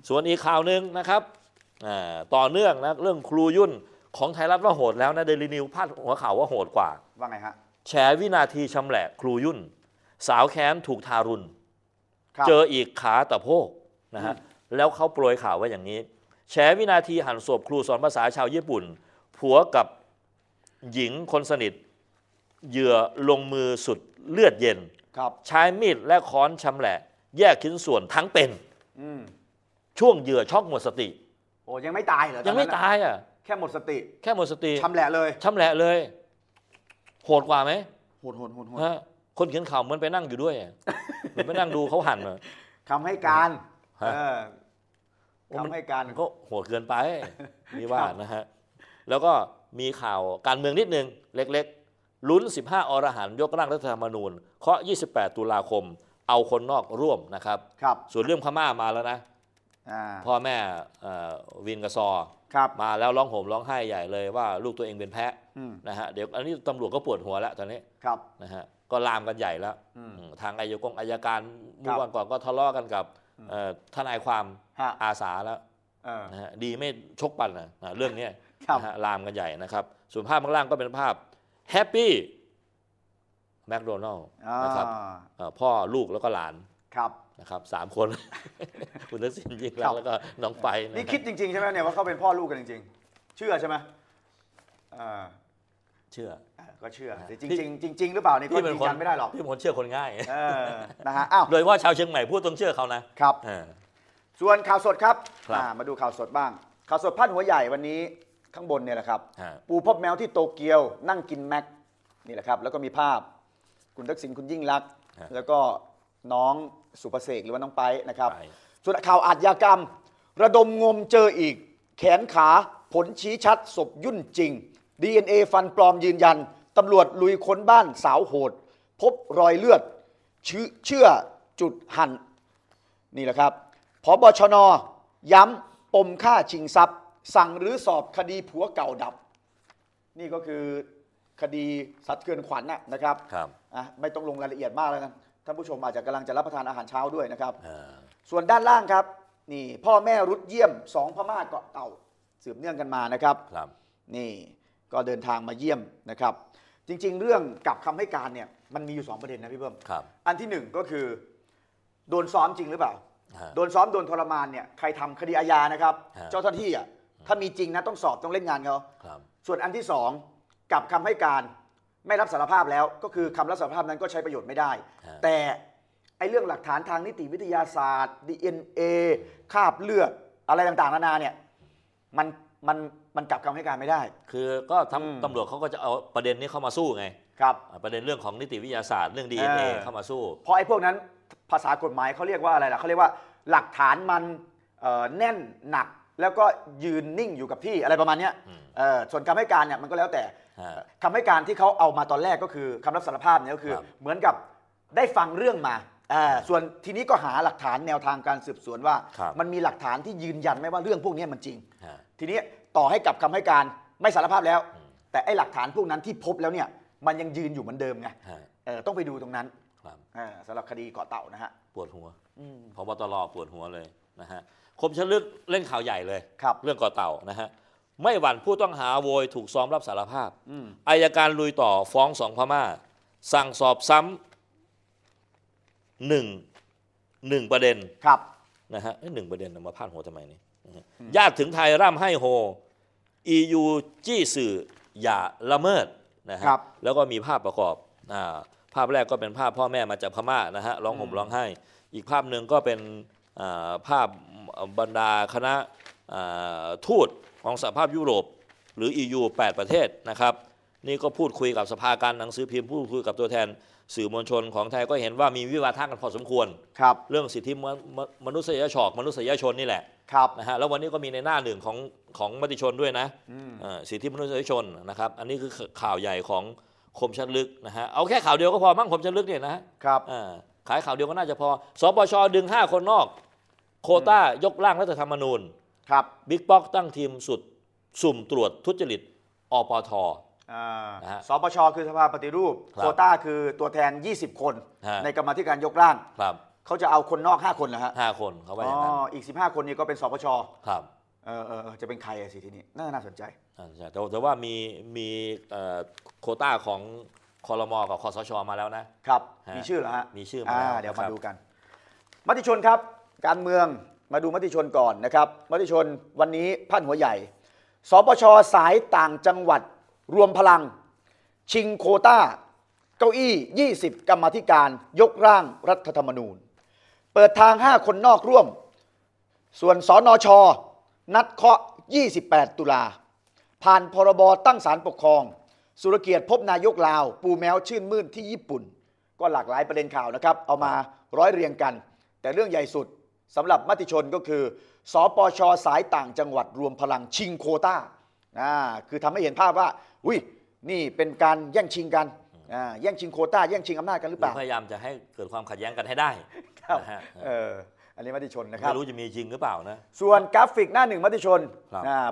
Speaker 2: ส่วนอีกข่าวหนึ่งนะครับอ่าต่อเนื่องนะเรื่องครูยุ่นของไทยรัฐว่าโหดแล้วนะเดลินิว พาดหัวข่าวว่าโหดกว่า ว่าไงฮะแฉวินาทีชำแหละ ครูยุ่น สาวแค้นถูกทารุณเจออีกขาตะโพกนะฮะแล้วเขาโปรยข่าวว่าอย่างนี้แฉวินาทีหั่นศพครูสอนภาษาชาวญี่ปุ่น ผัวกับหญิงคนสนิทเหยื่อลงมือสุดเลือดเย็นครับใช้มีดและค้อนชำแหละแยกชิ้นส่วนทั้งเป็นช่วงเหยื่อช็อกหมดสติ
Speaker 1: โอ้ยังไม่ตายเหรอยังไม่ตายอ่ะแค่หมดสติ
Speaker 2: แค่หมดสติชำแหละเลยชำแหละเลย โหดกว่าไหมโหดโหดโหดฮะคนเขียนข่าวเหมือนไปนั่งอยู่ด้วยมันไปนั่งดูเขาหั่นอะคำให้การฮะคำให้การเขาก็โหดเกินไปนี่ว่านะฮะ แล้วก็มีข่าวการเมืองนิดนึงเล็กๆ ลุ้น 15 อรหันยกร่างรัฐธรรมนูญเคาะ 28 ตุลาคม เอาคนนอกร่วมนะครับ ครับส่วนเรื่องพม่ามาแล้วนะพ่อแม่วินกระซอมาแล้วร้องโหมร้องไห้ใหญ่เลยว่าลูกตัวเองเป็นแพะนะฮะเดี๋ยวอันนี้ตำรวจก็ปวดหัวแล้วตอนนี้นะฮะก็ลามกันใหญ่แล้วทางอายกงอายการเมื่อวันก่อนก็ทะเลาะกันกับทนายความอาสาแล้วนะฮะดีไม่ชกปันนะ เรื่องนี้ลามกันใหญ่นะครับส่วนภาพข้างล่างก็เป็นภาพแฮปปี้แมคโดนัลล์นะครับพ่อลูกแล้วก็หลานครับนะครับสามคนคุณทักษิณยิ่งรักแล้วก็น้องไปนี่คิด
Speaker 1: จริง ๆ ใช่ไหมเนี่ยว่าเขาเป็นพ่อลูกกันจริง ๆ เชื่อใช่ไหมเชื่อก็เชื่อแต่จริงจริงหรือเปล่านี่ก็ยืนยันไม่ได้หรอกพี่
Speaker 2: มนเชื่อคนง่ายนะฮะอ้าวโดยว่าชาวเชียงใหม่พูดต้องเชื่อเขานะ ครับ
Speaker 1: ส่วนข่าวสดครับรบมาดูข่าวสดบ้าง ข่าวสดพาดหัวใหญ่วันนี้ข้างบนเนี่ยแหละครับ ปูพบแมวที่โตเกียวนั่งกินแม็กนี่แหละครับแล้วก็มีภาพคุณทักษิณคุณยิ่งรักแล้วก็น้องสุประเสกหรือว่า น้องไปนะครับส่วนข่าวอาชญากรรม ระดมงมเจออีก แขนขาผลชี้ชัดศพยุ่นจริง DNA ฟันปลอมยืนยันตำรวจลุยค้นบ้านสาวโหด พบรอยเลือดเชื่อเชื่อจุดหั่นนี่แหละครับพบชนย้ำปมฆ่าชิงทรัพย์ สั่งหรือสอบคดีผัวเก่าดับ นี่ก็คือคดีสัตว์เกินขวัญนะนะครับครับไม่ต้องลงรายละเอียดมากแล้วกันท่านผู้ชมอาจจะกำลังจะรับประทานอาหารเช้าด้วยนะครับส่วนด้านล่างครับนี่พ่อแม่รุดเยี่ยมสองพม่าเกาะเต่า สืบเนื่องกันมานะครับครับ นี่ก็เดินทางมาเยี่ยมนะครับ จริงๆ เรื่องกับคำให้การเนี่ยมันมีอยู่สองประเด็นนะพี่เพิ่มครับอันที่หนึ่งก็คือ โดนซ้อมจริงหรือเปล่า โดนซ้อมโดนทรมานเนี่ยใครทำคดีอาญานะครับ เจ้าหน้าที่อ่ะถ้ามีจริงนะต้องสอบต้องเล่นงานเขาครับส่วนอันที่สองกับคำให้การไม่รับสารภาพแล้วก็คือคำรับสารภาพนั้นก็ใช้ประโยชน์ไม่ได้ แต่ไอ้เรื่องหลักฐานทางนิติวิทยาศาสตร์ DNA คราบเลือดอะไรต่าง ๆ นานาเนี่ยมันมันมันกลับคำให้การไม่ได้
Speaker 2: คือก็ทำตำรวจเขาก็จะเอาประเด็นนี้เข้ามาสู้ไงครับประเด็นเรื่องของนิติวิทยาศาสตร์เรื่อง DNA เออเข้ามา
Speaker 1: สู้เพราะไอ้พวกนั้นภาษากฎหมายเขาเรียกว่าอะไรล่ะเขาเรียกว่าหลักฐานมันแน่นหนักแล้วก็ยืนนิ่งอยู่กับที่อะไรประมาณนี้เออส่วนคำให้การเนี่ยมันก็แล้วแต่คำให้การที่เขาเอามาตอนแรกก็คือคำรับสารภาพเนี่ยก็คือ เหมือนกับได้ฟังเรื่องมา ส่วนทีนี้ก็หาหลักฐานแนวทางการสืบสวนว่า มันมีหลักฐานที่ยืนยันไหมว่าเรื่องพวกนี้มันจริง ทีนี้ต่อให้กับคำให้การไม่สารภาพแล้ว แต่ไอ้หลักฐานพวกนั้นที่พบแล้วเนี่ย มันยังยืนอยู่เหมือนเดิมไงต้องไปดูตรงนั้นสำหรับคดีเกาะเต่านะฮะปวดหัวพ
Speaker 2: บตรปวดหัวเลยนะฮะคมชลึกเล่นข่าวใหญ่เลยเรื่องเกาะเต่านะฮะไม่หวั่นผู้ต้องหาโวยถูกซ้อมรับสารภาพ อายการลุยต่อฟ้องสองพม่า สั่งสอบซ้ำหนึ่งหนึ่งประเด็นครับนะฮะหนึ่งประเด็นมาพาดหัวทำไมนี่ญาติถึงไทยร่ำให้โฮ EU จี้สื่อ อย่าละเมิดนะฮะแล้วก็มีภาพประกอบอ่าภาพแรกก็เป็นภาพพ่อแม่มาจากพม่านะฮะร้องห่มร้องไห้ อีกภาพหนึ่งก็เป็นภาพบรรดาคณะทูตของสหภาพยุโรปหรือ EU 8 ประเทศนะครับ นี่ก็พูดคุยกับสภาการหนังสือพิมพ์ พูดคุยกับตัวแทนสื่อมวลชนของไทยก็เห็นว่ามีวิวาทกันพอสมควรครับเรื่องสิทธิมนุษยชนมนุษยชนนี่แหละครับนะฮะแล้ววันนี้ก็มีในหน้าหนึ่งของของมติชนด้วยนะสิทธิมนุษยชนนะครับ อันนี้คือข่าวใหญ่ของคมชัดลึกนะฮะเอาแค่ข่าวเดียวก็พอมั้งคมชัดลึกเนี่ยนะครับขายข่าวเดียวก็น่าจะพอสปชดึง 5 คนนอก โคต้ายกร่างรัฐธรรมนูญครับบิ๊กป๊อกตั้งทีมสุดสุ่มตรวจทุจริตอปท
Speaker 1: อ่าฮะสปชคือสภาปฏิรูปครับโควต้าคือตัวแทน 20 คนในกรรมธิการยกร่างครับเขาจะเอาคนนอก 5 คนเหรอฮะ
Speaker 2: ห้าคนเขาว่าอย่างนั้นอ
Speaker 1: ีก 15 คนนี้ก็เป็นสปชครับเออเออจะเป็นใครสิทีนี้ น่าสนใจ
Speaker 2: อ่าใช่แต่ว่ามีมีเอ่อโคต้าของคอรมอกับคอสช มาแล้วนะ
Speaker 1: ครับมีชื่อเหรอฮะมีชื่อมาแล้วเดี๋ยวมาดูกันมติชนครับ การเมืองมาดูมติชนก่อนนะครับ มติชนวันนี้พันหัวใหญ่ สปชสายต่างจังหวัด รวมพลัง ชิงโคต้า เก้าอี้ 20กรรมธิการ ยกร่างรัฐธรรมนูญ เปิดทาง 5 คนนอกร่วม ส่วนสอนอชอนัดเคาะ 28 ตุลา ผ่านพรบตั้งศาลปกครอง สุรเกียรติพบนายกลาว ปูแมวชื่นมื่นที่ญี่ปุ่น ก็หลากหลายประเด็นข่าวนะครับเอามาร้อยเรียงกัน แต่เรื่องใหญ่สุดสำหรับมติชนก็คือสอปอชอสายต่างจังหวัดรวมพลังชิงโคตา้าคือทำให้เห็นภาพว่าอุ้ยนี่เป็นการแย่งชิงกันแย่งชิงโคต้าแย่งชิงอำนาจกันหรือเปล่าพ
Speaker 2: ยายามจะให้เกิดความขัดแย้งกันให้ได้ครับอ
Speaker 1: อันนี้มติชนนะครับไม่รู้จะมีจริงหรือเปล่านะส่วนกราฟิกหน้าหนึ่งมติชน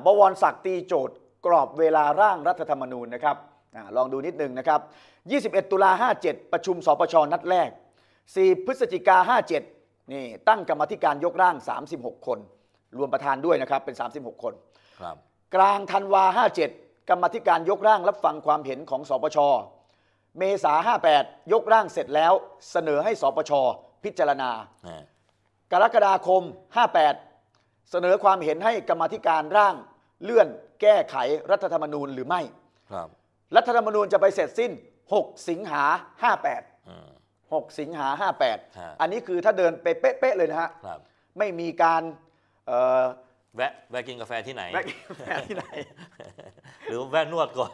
Speaker 1: บวรศักดิ์ตีโจทย์ กรอบเวลาร่างรัฐธรรมนูญนะครับลองดูนิดนึงนะครับ 21 ตุลา57 ประชุมสปชนัดแรก 4 พฤศจิกา57นี่ตั้งกรรมธิการยกร่าง 36 คน รวมประธานด้วยนะครับ เป็น 36 คนครับกลางธันวา 57 กรรมธิการยกร่างรับฟังความเห็นของสปช เมษา 58 ยกร่างเสร็จแล้วเสนอให้สปช พิจารณา กรกฎาคม 58 เสนอความเห็นให้กรรมธิการร่างเลื่อนแก้ไขรัฐธรรมนูญหรือไม่ครับรัฐธรรมนูญจะไปเสร็จสิ้น 6 สิงหา 58 6สิงหา 58 อันนี้คือถ้าเดินไปเป๊ะๆเลยนะฮะไม่มีการ
Speaker 2: แวะแวะกินกาแฟที่ไหน แวะกินกาแฟที่ไหน หรือแวะนวดก่อน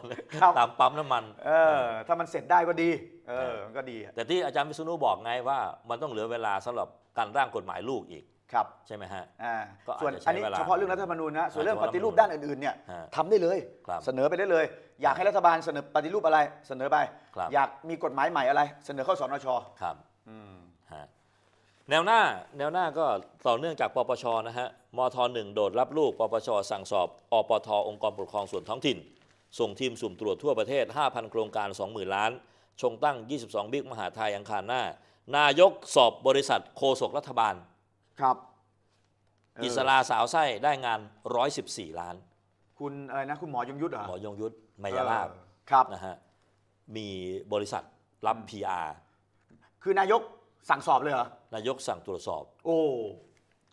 Speaker 2: ตามปั๊มน้ำมัน
Speaker 1: เออ ถ้ามันเสร็จได้ก็
Speaker 2: ดี เออก็ดี แต่ที่อาจารย์วิษณุบอกไงว่า มันต้องเหลือเวลาสำหรับการร่างกฎหมาย
Speaker 1: ลูกอีกครับใช่ไหมฮะอ่าก็ส่วนอันนี้เฉพาะเรื่องรัฐธรรมนูญนะส่วนเรื่องปฏิรูปด้านอื่นๆเนี่ยทำได้เลยเสนอไปได้เลย อยากให้รัฐบาลเสนอปฏิรูปอะไรเสนอไปอยากมีกฎหมายใหม่อะไร เสนอเข้าสนช
Speaker 2: ครับแนวหน้าแนวหน้าก็ต่อเนื่องจากปปชนะฮะมทหนึ่งโดดรับลูกปปชสั่งสอบ อปทองค์กรปกครองส่วนท้องถิ่น ส่งทีมสุ่มตรวจทั่วประเทศ 5,000 โครงการ 20,000ล้าน ชงตั้ง 22 บิ๊กมหาไทยอังคารหน้า นายกสอบบริษัทโคศกรัฐบาล
Speaker 1: ครับ อิสร
Speaker 2: าสาวไส้ได้งาน 114 ล้าน คุณอะไรนะคุณหมอยงยุทธเหรอหมอยงยุทธไมยาลาบครับนะฮะมีบริษัทรับ PR คือนายกสั่งสอบเลยเหรอนายกสั่งตรวจสอบ
Speaker 1: โอ้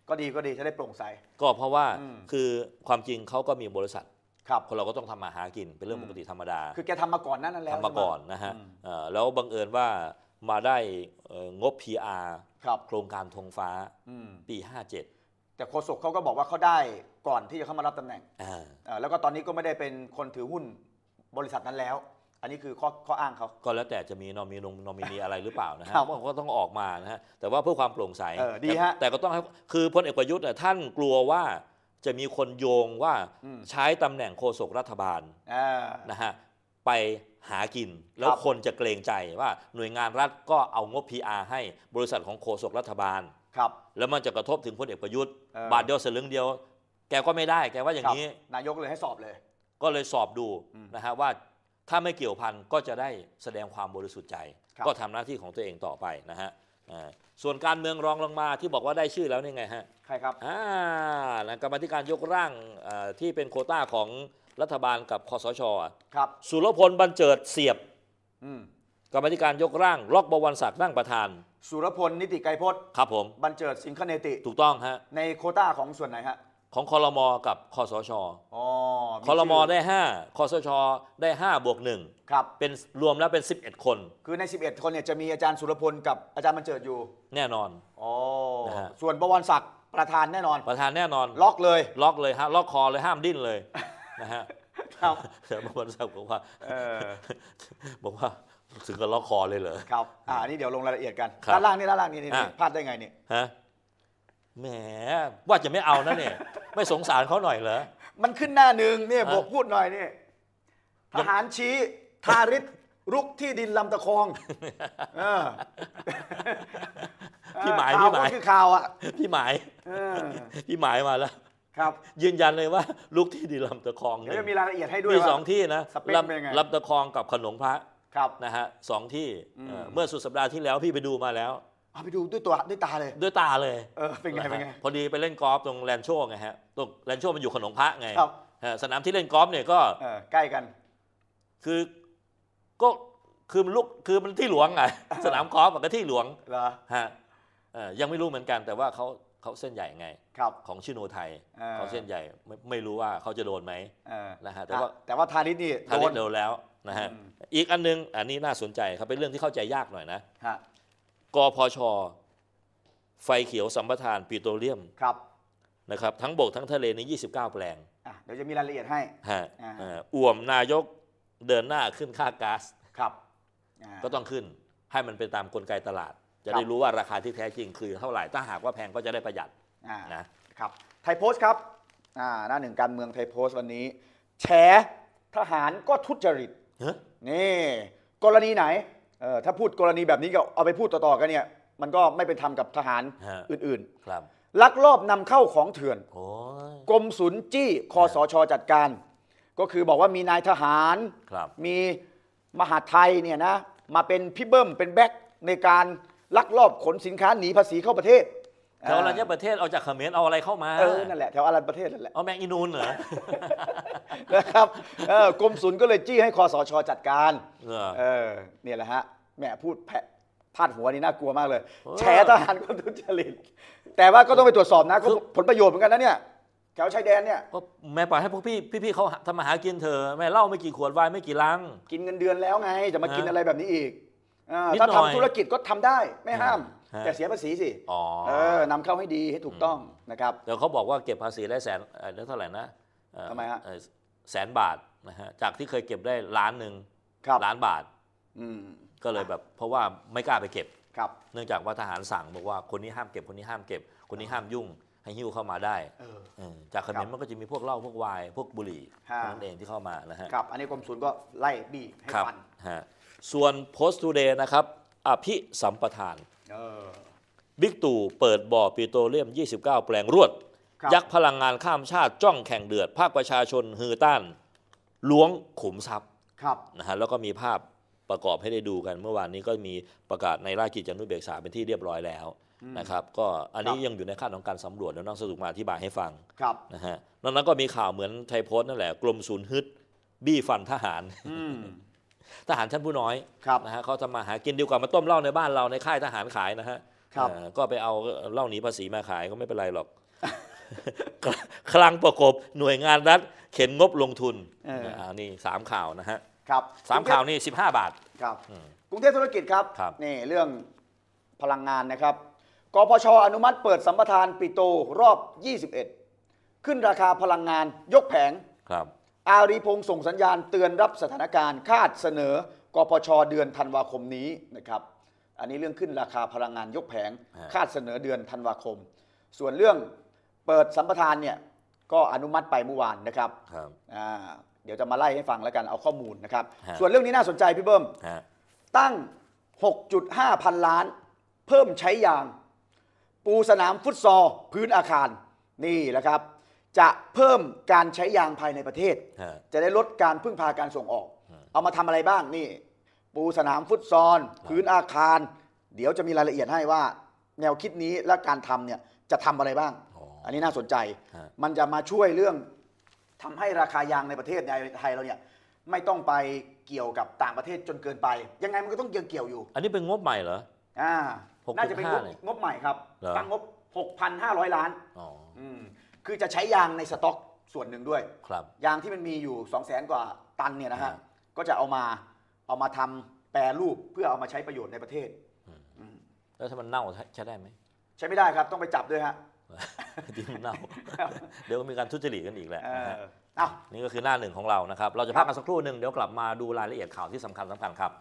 Speaker 1: ก็ดีก็ดีจะได้โปร่งใส
Speaker 2: ก็เพราะว่าคือความจริงเขาก็มีบริษัทครับคนเราก็ต้องทำมาหากินเป็นเรื่องปกติธรรมดาคื
Speaker 1: อแกทำมาก่อนนั่นแล้วทำมาก่อน
Speaker 2: นะฮะแล้วบังเอิญว่ามาได้งบ PR ครับโครงการธงฟ้าปี 57
Speaker 1: แต่โฆษกเขาก็บอกว่าเขาได้ก่อนที่จะเข้ามารับตำแหน่งแล้วก็ตอนนี้ก็ไม่ได้เป็นคนถือหุ้นบริษัทนั้นแล้ว อันนี้คือข้อข้ออ้างเขา
Speaker 2: ก็แล้วแต่จะมีนอมินงนอมินีอะไรหรือเปล่านะฮะ ก็ต้องออกมานะฮะ แต่ว่าเพื่อความโปร่งใสดีฮะแต่ก็ต้องให้คือพลเอกประยุทธ์เนี่ยท่านกลัวว่าจะมีคนโยงว่าใช้ตำแหน่งโฆษกรัฐบาลนะฮะไปหากินแล้วคนจะเกรงใจว่าหน่วยงานรัฐก็เอางบ PR ให้บริษัทของโคศกรัฐบาลครับแล้วมันจะกระทบถึงพลเอกประยุทธ์ บาทเดียวเสลึงเดียว แกก็ไม่ได้ แกว่าอย่างนี้
Speaker 1: นายกเลยให้สอบเลย
Speaker 2: ก็เลยสอบดูนะฮะว่าถ้าไม่เกี่ยวพันก็จะได้แสดงความบริสุทธิ์ใจ ก็ทำหน้าที่ของตัวเองต่อไปนะฮะส่วนการเมืองรองลงมาที่บอกว่าได้ชื่อแล้วนี่ไงฮะใครครับอ่ากรรมธิการยกร่างที่เป็นโคต้าของรัฐบาลกับคอสชครับ สุรพลบรรเจิดเสียบกรรมธิการยกร่าง ล็อกบวรศักดิ์นั่งประธาน สุรพลนิติไกรพจน์ครับผมบรรเจิดสิงคเนติถูกต้องฮะ ในโคต้าของส่วนไหนฮะ ของคอรมอกับคอสช
Speaker 1: อ๋อคอรมอได้
Speaker 2: 5คอสชได้5บวกหนึ่งครับเป็นรวมแล้วเป็น 11 คน
Speaker 1: คือใน 11 คนเนี่ยจะมีอาจารย์สุรพลกับอาจารย์บรรเจิดอยู่ แน่นอนอ๋อนะะส่วนบวรศักดิ์ประธานแน่นอน
Speaker 2: ประธานแน่นอนล็อกเลยล็อกเลยฮะล็อกคอเลยห้ามดิ้นเลย
Speaker 1: นะฮะครับ
Speaker 2: แต่บางคนสักบอกว่าบอกว่าถึงกับล็อกคอเลยเหรอ คร
Speaker 1: ับ อ่า นี่เดี๋ยวลงรายละเอียดกันด้านล่างนี่ด้านล่างนี่นี่พลาดได้ไงนี่
Speaker 2: ฮะ แหมว่าจะไม่เอานะเนี่ย ไม่สงสารเขาหน่อยเหรอ
Speaker 1: มันขึ้นหน้าหนึ่งเนี่ย บอกพูดหน่อยเนี่ยทหารชี้ทาริศรุกที่ดินลำตะคองพี่หมาย พี่หมายคือข่าวอ่ะ
Speaker 2: พี่หมายพี่หมายมาแล้วครับยืนยันเลยว่าลูกที่ดีลำตะคองเนี่ยมีรายละเอียดให้ด้วยมีสองที่นะลำลำตะคองกับขนงพระครับนะฮะสองที่เมื่อสุดสัปดาห์ที่แล้วพี่ไปดูมาแล้ว
Speaker 1: เอาไปดูด้วยตัวด้วยตาเลย ด้วยตาเลยเอ
Speaker 2: อเป็นไงเป็นไงพอดีไปเล่นกอล์ฟตรงแลนโชไงฮะตรงแลนโชมันอยู่ขนงพระไงครับสนามที่เล่นกอล์ฟเนี่ยก็ใกล้กัน คือก็คือมันลูกคือมันที่หลวงไงสนามกอล์ฟมันก็ที่หลวงเหรอฮะยังไม่รู้เหมือนกัน แต่ว่าเขาเขาเส้นใหญ่ไงครับของชิโนไทยเขาเส้นใหญ่ไม่ไม่รู้ว่าเขาจะโดนไหมนะฮะแต่ว่าแต่ว่าทานิดนี่ทานิดโดนแล้วนะฮะอีกอันนึงอันนี้น่าสนใจครับเป็นเรื่องที่เข้าใจยากหน่อยนะกพชไฟเขียวสัมปทานปิโตรเลียมครับนะครับ ทั้งบกทั้งทะเลนี้ 29 แปลง
Speaker 1: เดี๋ยวจะมีรายละเอียดให้
Speaker 2: ฮะอ่วมนายกเดินหน้าขึ้นค่าก๊าซครับก็ต้องขึ้นให้มันเป็นตามกลไกตลาดจะได้รู้ว่าราคาที่แท้จริงคือเท่าไหร่ ถ้าหากว่าแพงก็จะ
Speaker 1: ได้ประหยัดนะ ครับ ไทยโพสต์ครับหน้าหนึ่งการเมืองไทยโพสต์วันนี้แฉทหารก็ทุจริตนี่ กรณีไหนเออถ้าพูดกรณีแบบนี้ก็เอาไปพูดต่อๆกันเนี่ยมันก็ไม่เป็นธรรมกับทหารอื่นๆครับลักลอบนำเข้าของเถื่อนกรมศุนจี้คอสชจัดการ ก็คือบอกว่ามีนายทหารรมีมหาไทยเนี่ยนะมาเป็นพี่เบิ้มเป็นแบ็คในการลักลอบขนสินค้าหนีภาษีเข้าประเทศแถวอรัญประเทศเอาจากเขมรเอาอะไรเข้ามา เออนั่นแหละแถวอรัญประเทศนั่นแหละเอาแมงอินูนเหรอนะครับกรมศุลก็เลยจี้ให้คอสชจัดการเออเนี่ยแหละฮะแหมพูดแผพาดหัวนี่น่ากลัวมากเลยแฉทหารคนทุจริตแต่ว่าก็ต้องไปตรวจสอบนะผลประโยชน์เหมือนกันนะเนี่ยแถวชายแดนเนี่ยก็แม่ปล่อยให้พวกพี่พี่ๆเขา
Speaker 2: ทำมาหากินเถอะแม่เล่าไม่กี่ขวดวายไม่กี่ลัง กินเงินเดือนแล้วไงจะมากินอะไรแบบนี้อีก
Speaker 1: อถ้าทำธุรกิจก็ทำได้ไม่ห้าม
Speaker 2: แต่เสียภาษีสิเออนำเข้าให้ดีให้ถูกต้องนะครับเดี๋ยวเขาบอกว่าเก็บภาษีได้แสนเออได้เท่าไหร่นะทำไมฮะแสนบาทนะฮะจากที่เคยเก็บได้ล้านหนึ่งล้านบาทก็เลยแบบเพราะว่าไม่กล้าไปเก็บครับเนื่องจากว่าทหารสั่ง บอกว่าคนนี้ห้ามเก็บคนนี้ห้ามเก็บ คนนี้ห้ามยุ่งให้หิ้วเข้ามาได้อออจากเขมรมันก็จะมีพวกเหล้าพวกวายพวกบุหรี่นั่น
Speaker 1: เองที่เข้ามานะฮะครับอันนี้กรมศุลก็ไล่บี้ให้ฟัน
Speaker 2: ฮะส่วน Post Today นะครับ อภิสัมปทาน บิ๊กตู่เปิดบ่อปิโตรเลียม 29 แปลงรวด ยักษ์พลังงานข้ามชาติ จ้องแข่งเดือดภาคประชาชนฮือต้าน ล้วงขุมทรัพย์นะฮะแล้วก็มีภาพประกอบให้ได้ดูกันเมื่อวานนี้ก็มีประกาศในราชกิจจานุเบกษาเป็นที่เรียบร้อยแล้วนะครับ ก็อันนี้ยังอยู่ในขั้นของการสำรวจแล้วน้องสรุปมาอธิบายให้ฟังนะฮะนอกนั้นก็มีข่าวเหมือนไทยโพสต์นั่นแหละกลมศูนย์ฮึดบี้ฟันทหารทหารชั้นผู้น้อยนะฮะเขาทำมาหากินดีกว่ามาต้มเหล้าในบ้านเราในค่ายทหารขายนะฮะก็ไปเอาเหล้าหนีภาษีมาขายก็ไม่เป็นไรหรอกคลังประกบหน่วยงานรัฐเข็นงบลงทุนนี่สามข่าวนะฮะ
Speaker 1: ครับสามข่าวนี่สิบห้าบาท ครับกรุงเทพธุรกิจครับ นี่เรื่องพลังงานนะครับกพช อนุมัติเปิดสัมปทานปิโตรอบ 21 ขึ้นราคาพลังงานยกแผงครับอารีพงศ์ส่งสัญญาณเตือนรับสถานการณ์ คาดเสนอกปชเดือนธันวาคมนี้นะครับ อันนี้เรื่องขึ้นราคาพลังงานยกแผง คาดเสนอเดือนธันวาคม ส่วนเรื่องเปิดสัมปทานเนี่ยก็อนุมัติไปเมื่อวานนะครับครับ เดี๋ยวจะมาไล่ให้ฟังแล้วกันเอาข้อมูลนะครับ ส่วนเรื่องนี้น่าสนใจพี่เบิ้มตั้ง 6.5 พันล้าน เพิ่มใช้ยางปูสนามฟุตซอลพื้นอาคารนี่แหละครับจะเพิ่มการใช้ยางภายในประเทศ จะได้ลดการพึ่งพาการส่งออก เอามาทำอะไรบ้างนี่ ปูสนามฟุตซอลพื้นอาคาร เดี๋ยวจะมีรายละเอียดให้ว่า แนวคิดนี้และการทำเนี่ยจะทำอะไรบ้าง อันนี้น่าสนใจมันจะมาช่วยเรื่องทำให้ราคายางในประเทศไทยเราเนี่ย ไม่ต้องไปเกี่ยวกับต่างประเทศจนเกินไป ยังไงมันก็ต้องเกี่ยวเกี่ยวอยู่
Speaker 2: อันนี้เป็นงบใหม่เหรออ่าน่าจะเป็นงบงบใหม่
Speaker 1: ครับตั้งงบ 6,500 ล้านอ๋ออืมคือจะใช้ยางในสต็อกส่วนหนึ่งด้วย ครับ ยางที่มันมีอยู่2 0 0 0 0 0กว่าตันเนี่ยนะฮะ ก็จะเอามาเอามาทำแปรรูปเพื่อเอามาใช้ประโยชน์ในประเทศ
Speaker 2: แล้วถ้ามันเน่าใช้ได้ไหม
Speaker 1: ใช้ไม่ได้ครับต้องไปจับด้วยฮะ
Speaker 2: ที่มันเน่า เดี๋ยวมีการทุจริตกันอีกแหละเอนานี่ก็คือหน้าหนึ่งของเรานะครับ เราจะพักกันสักครู่หนึ่งเดี๋ยวกลับมาดูรายละเอียดข่าวที่สำคัญสำคัญครับ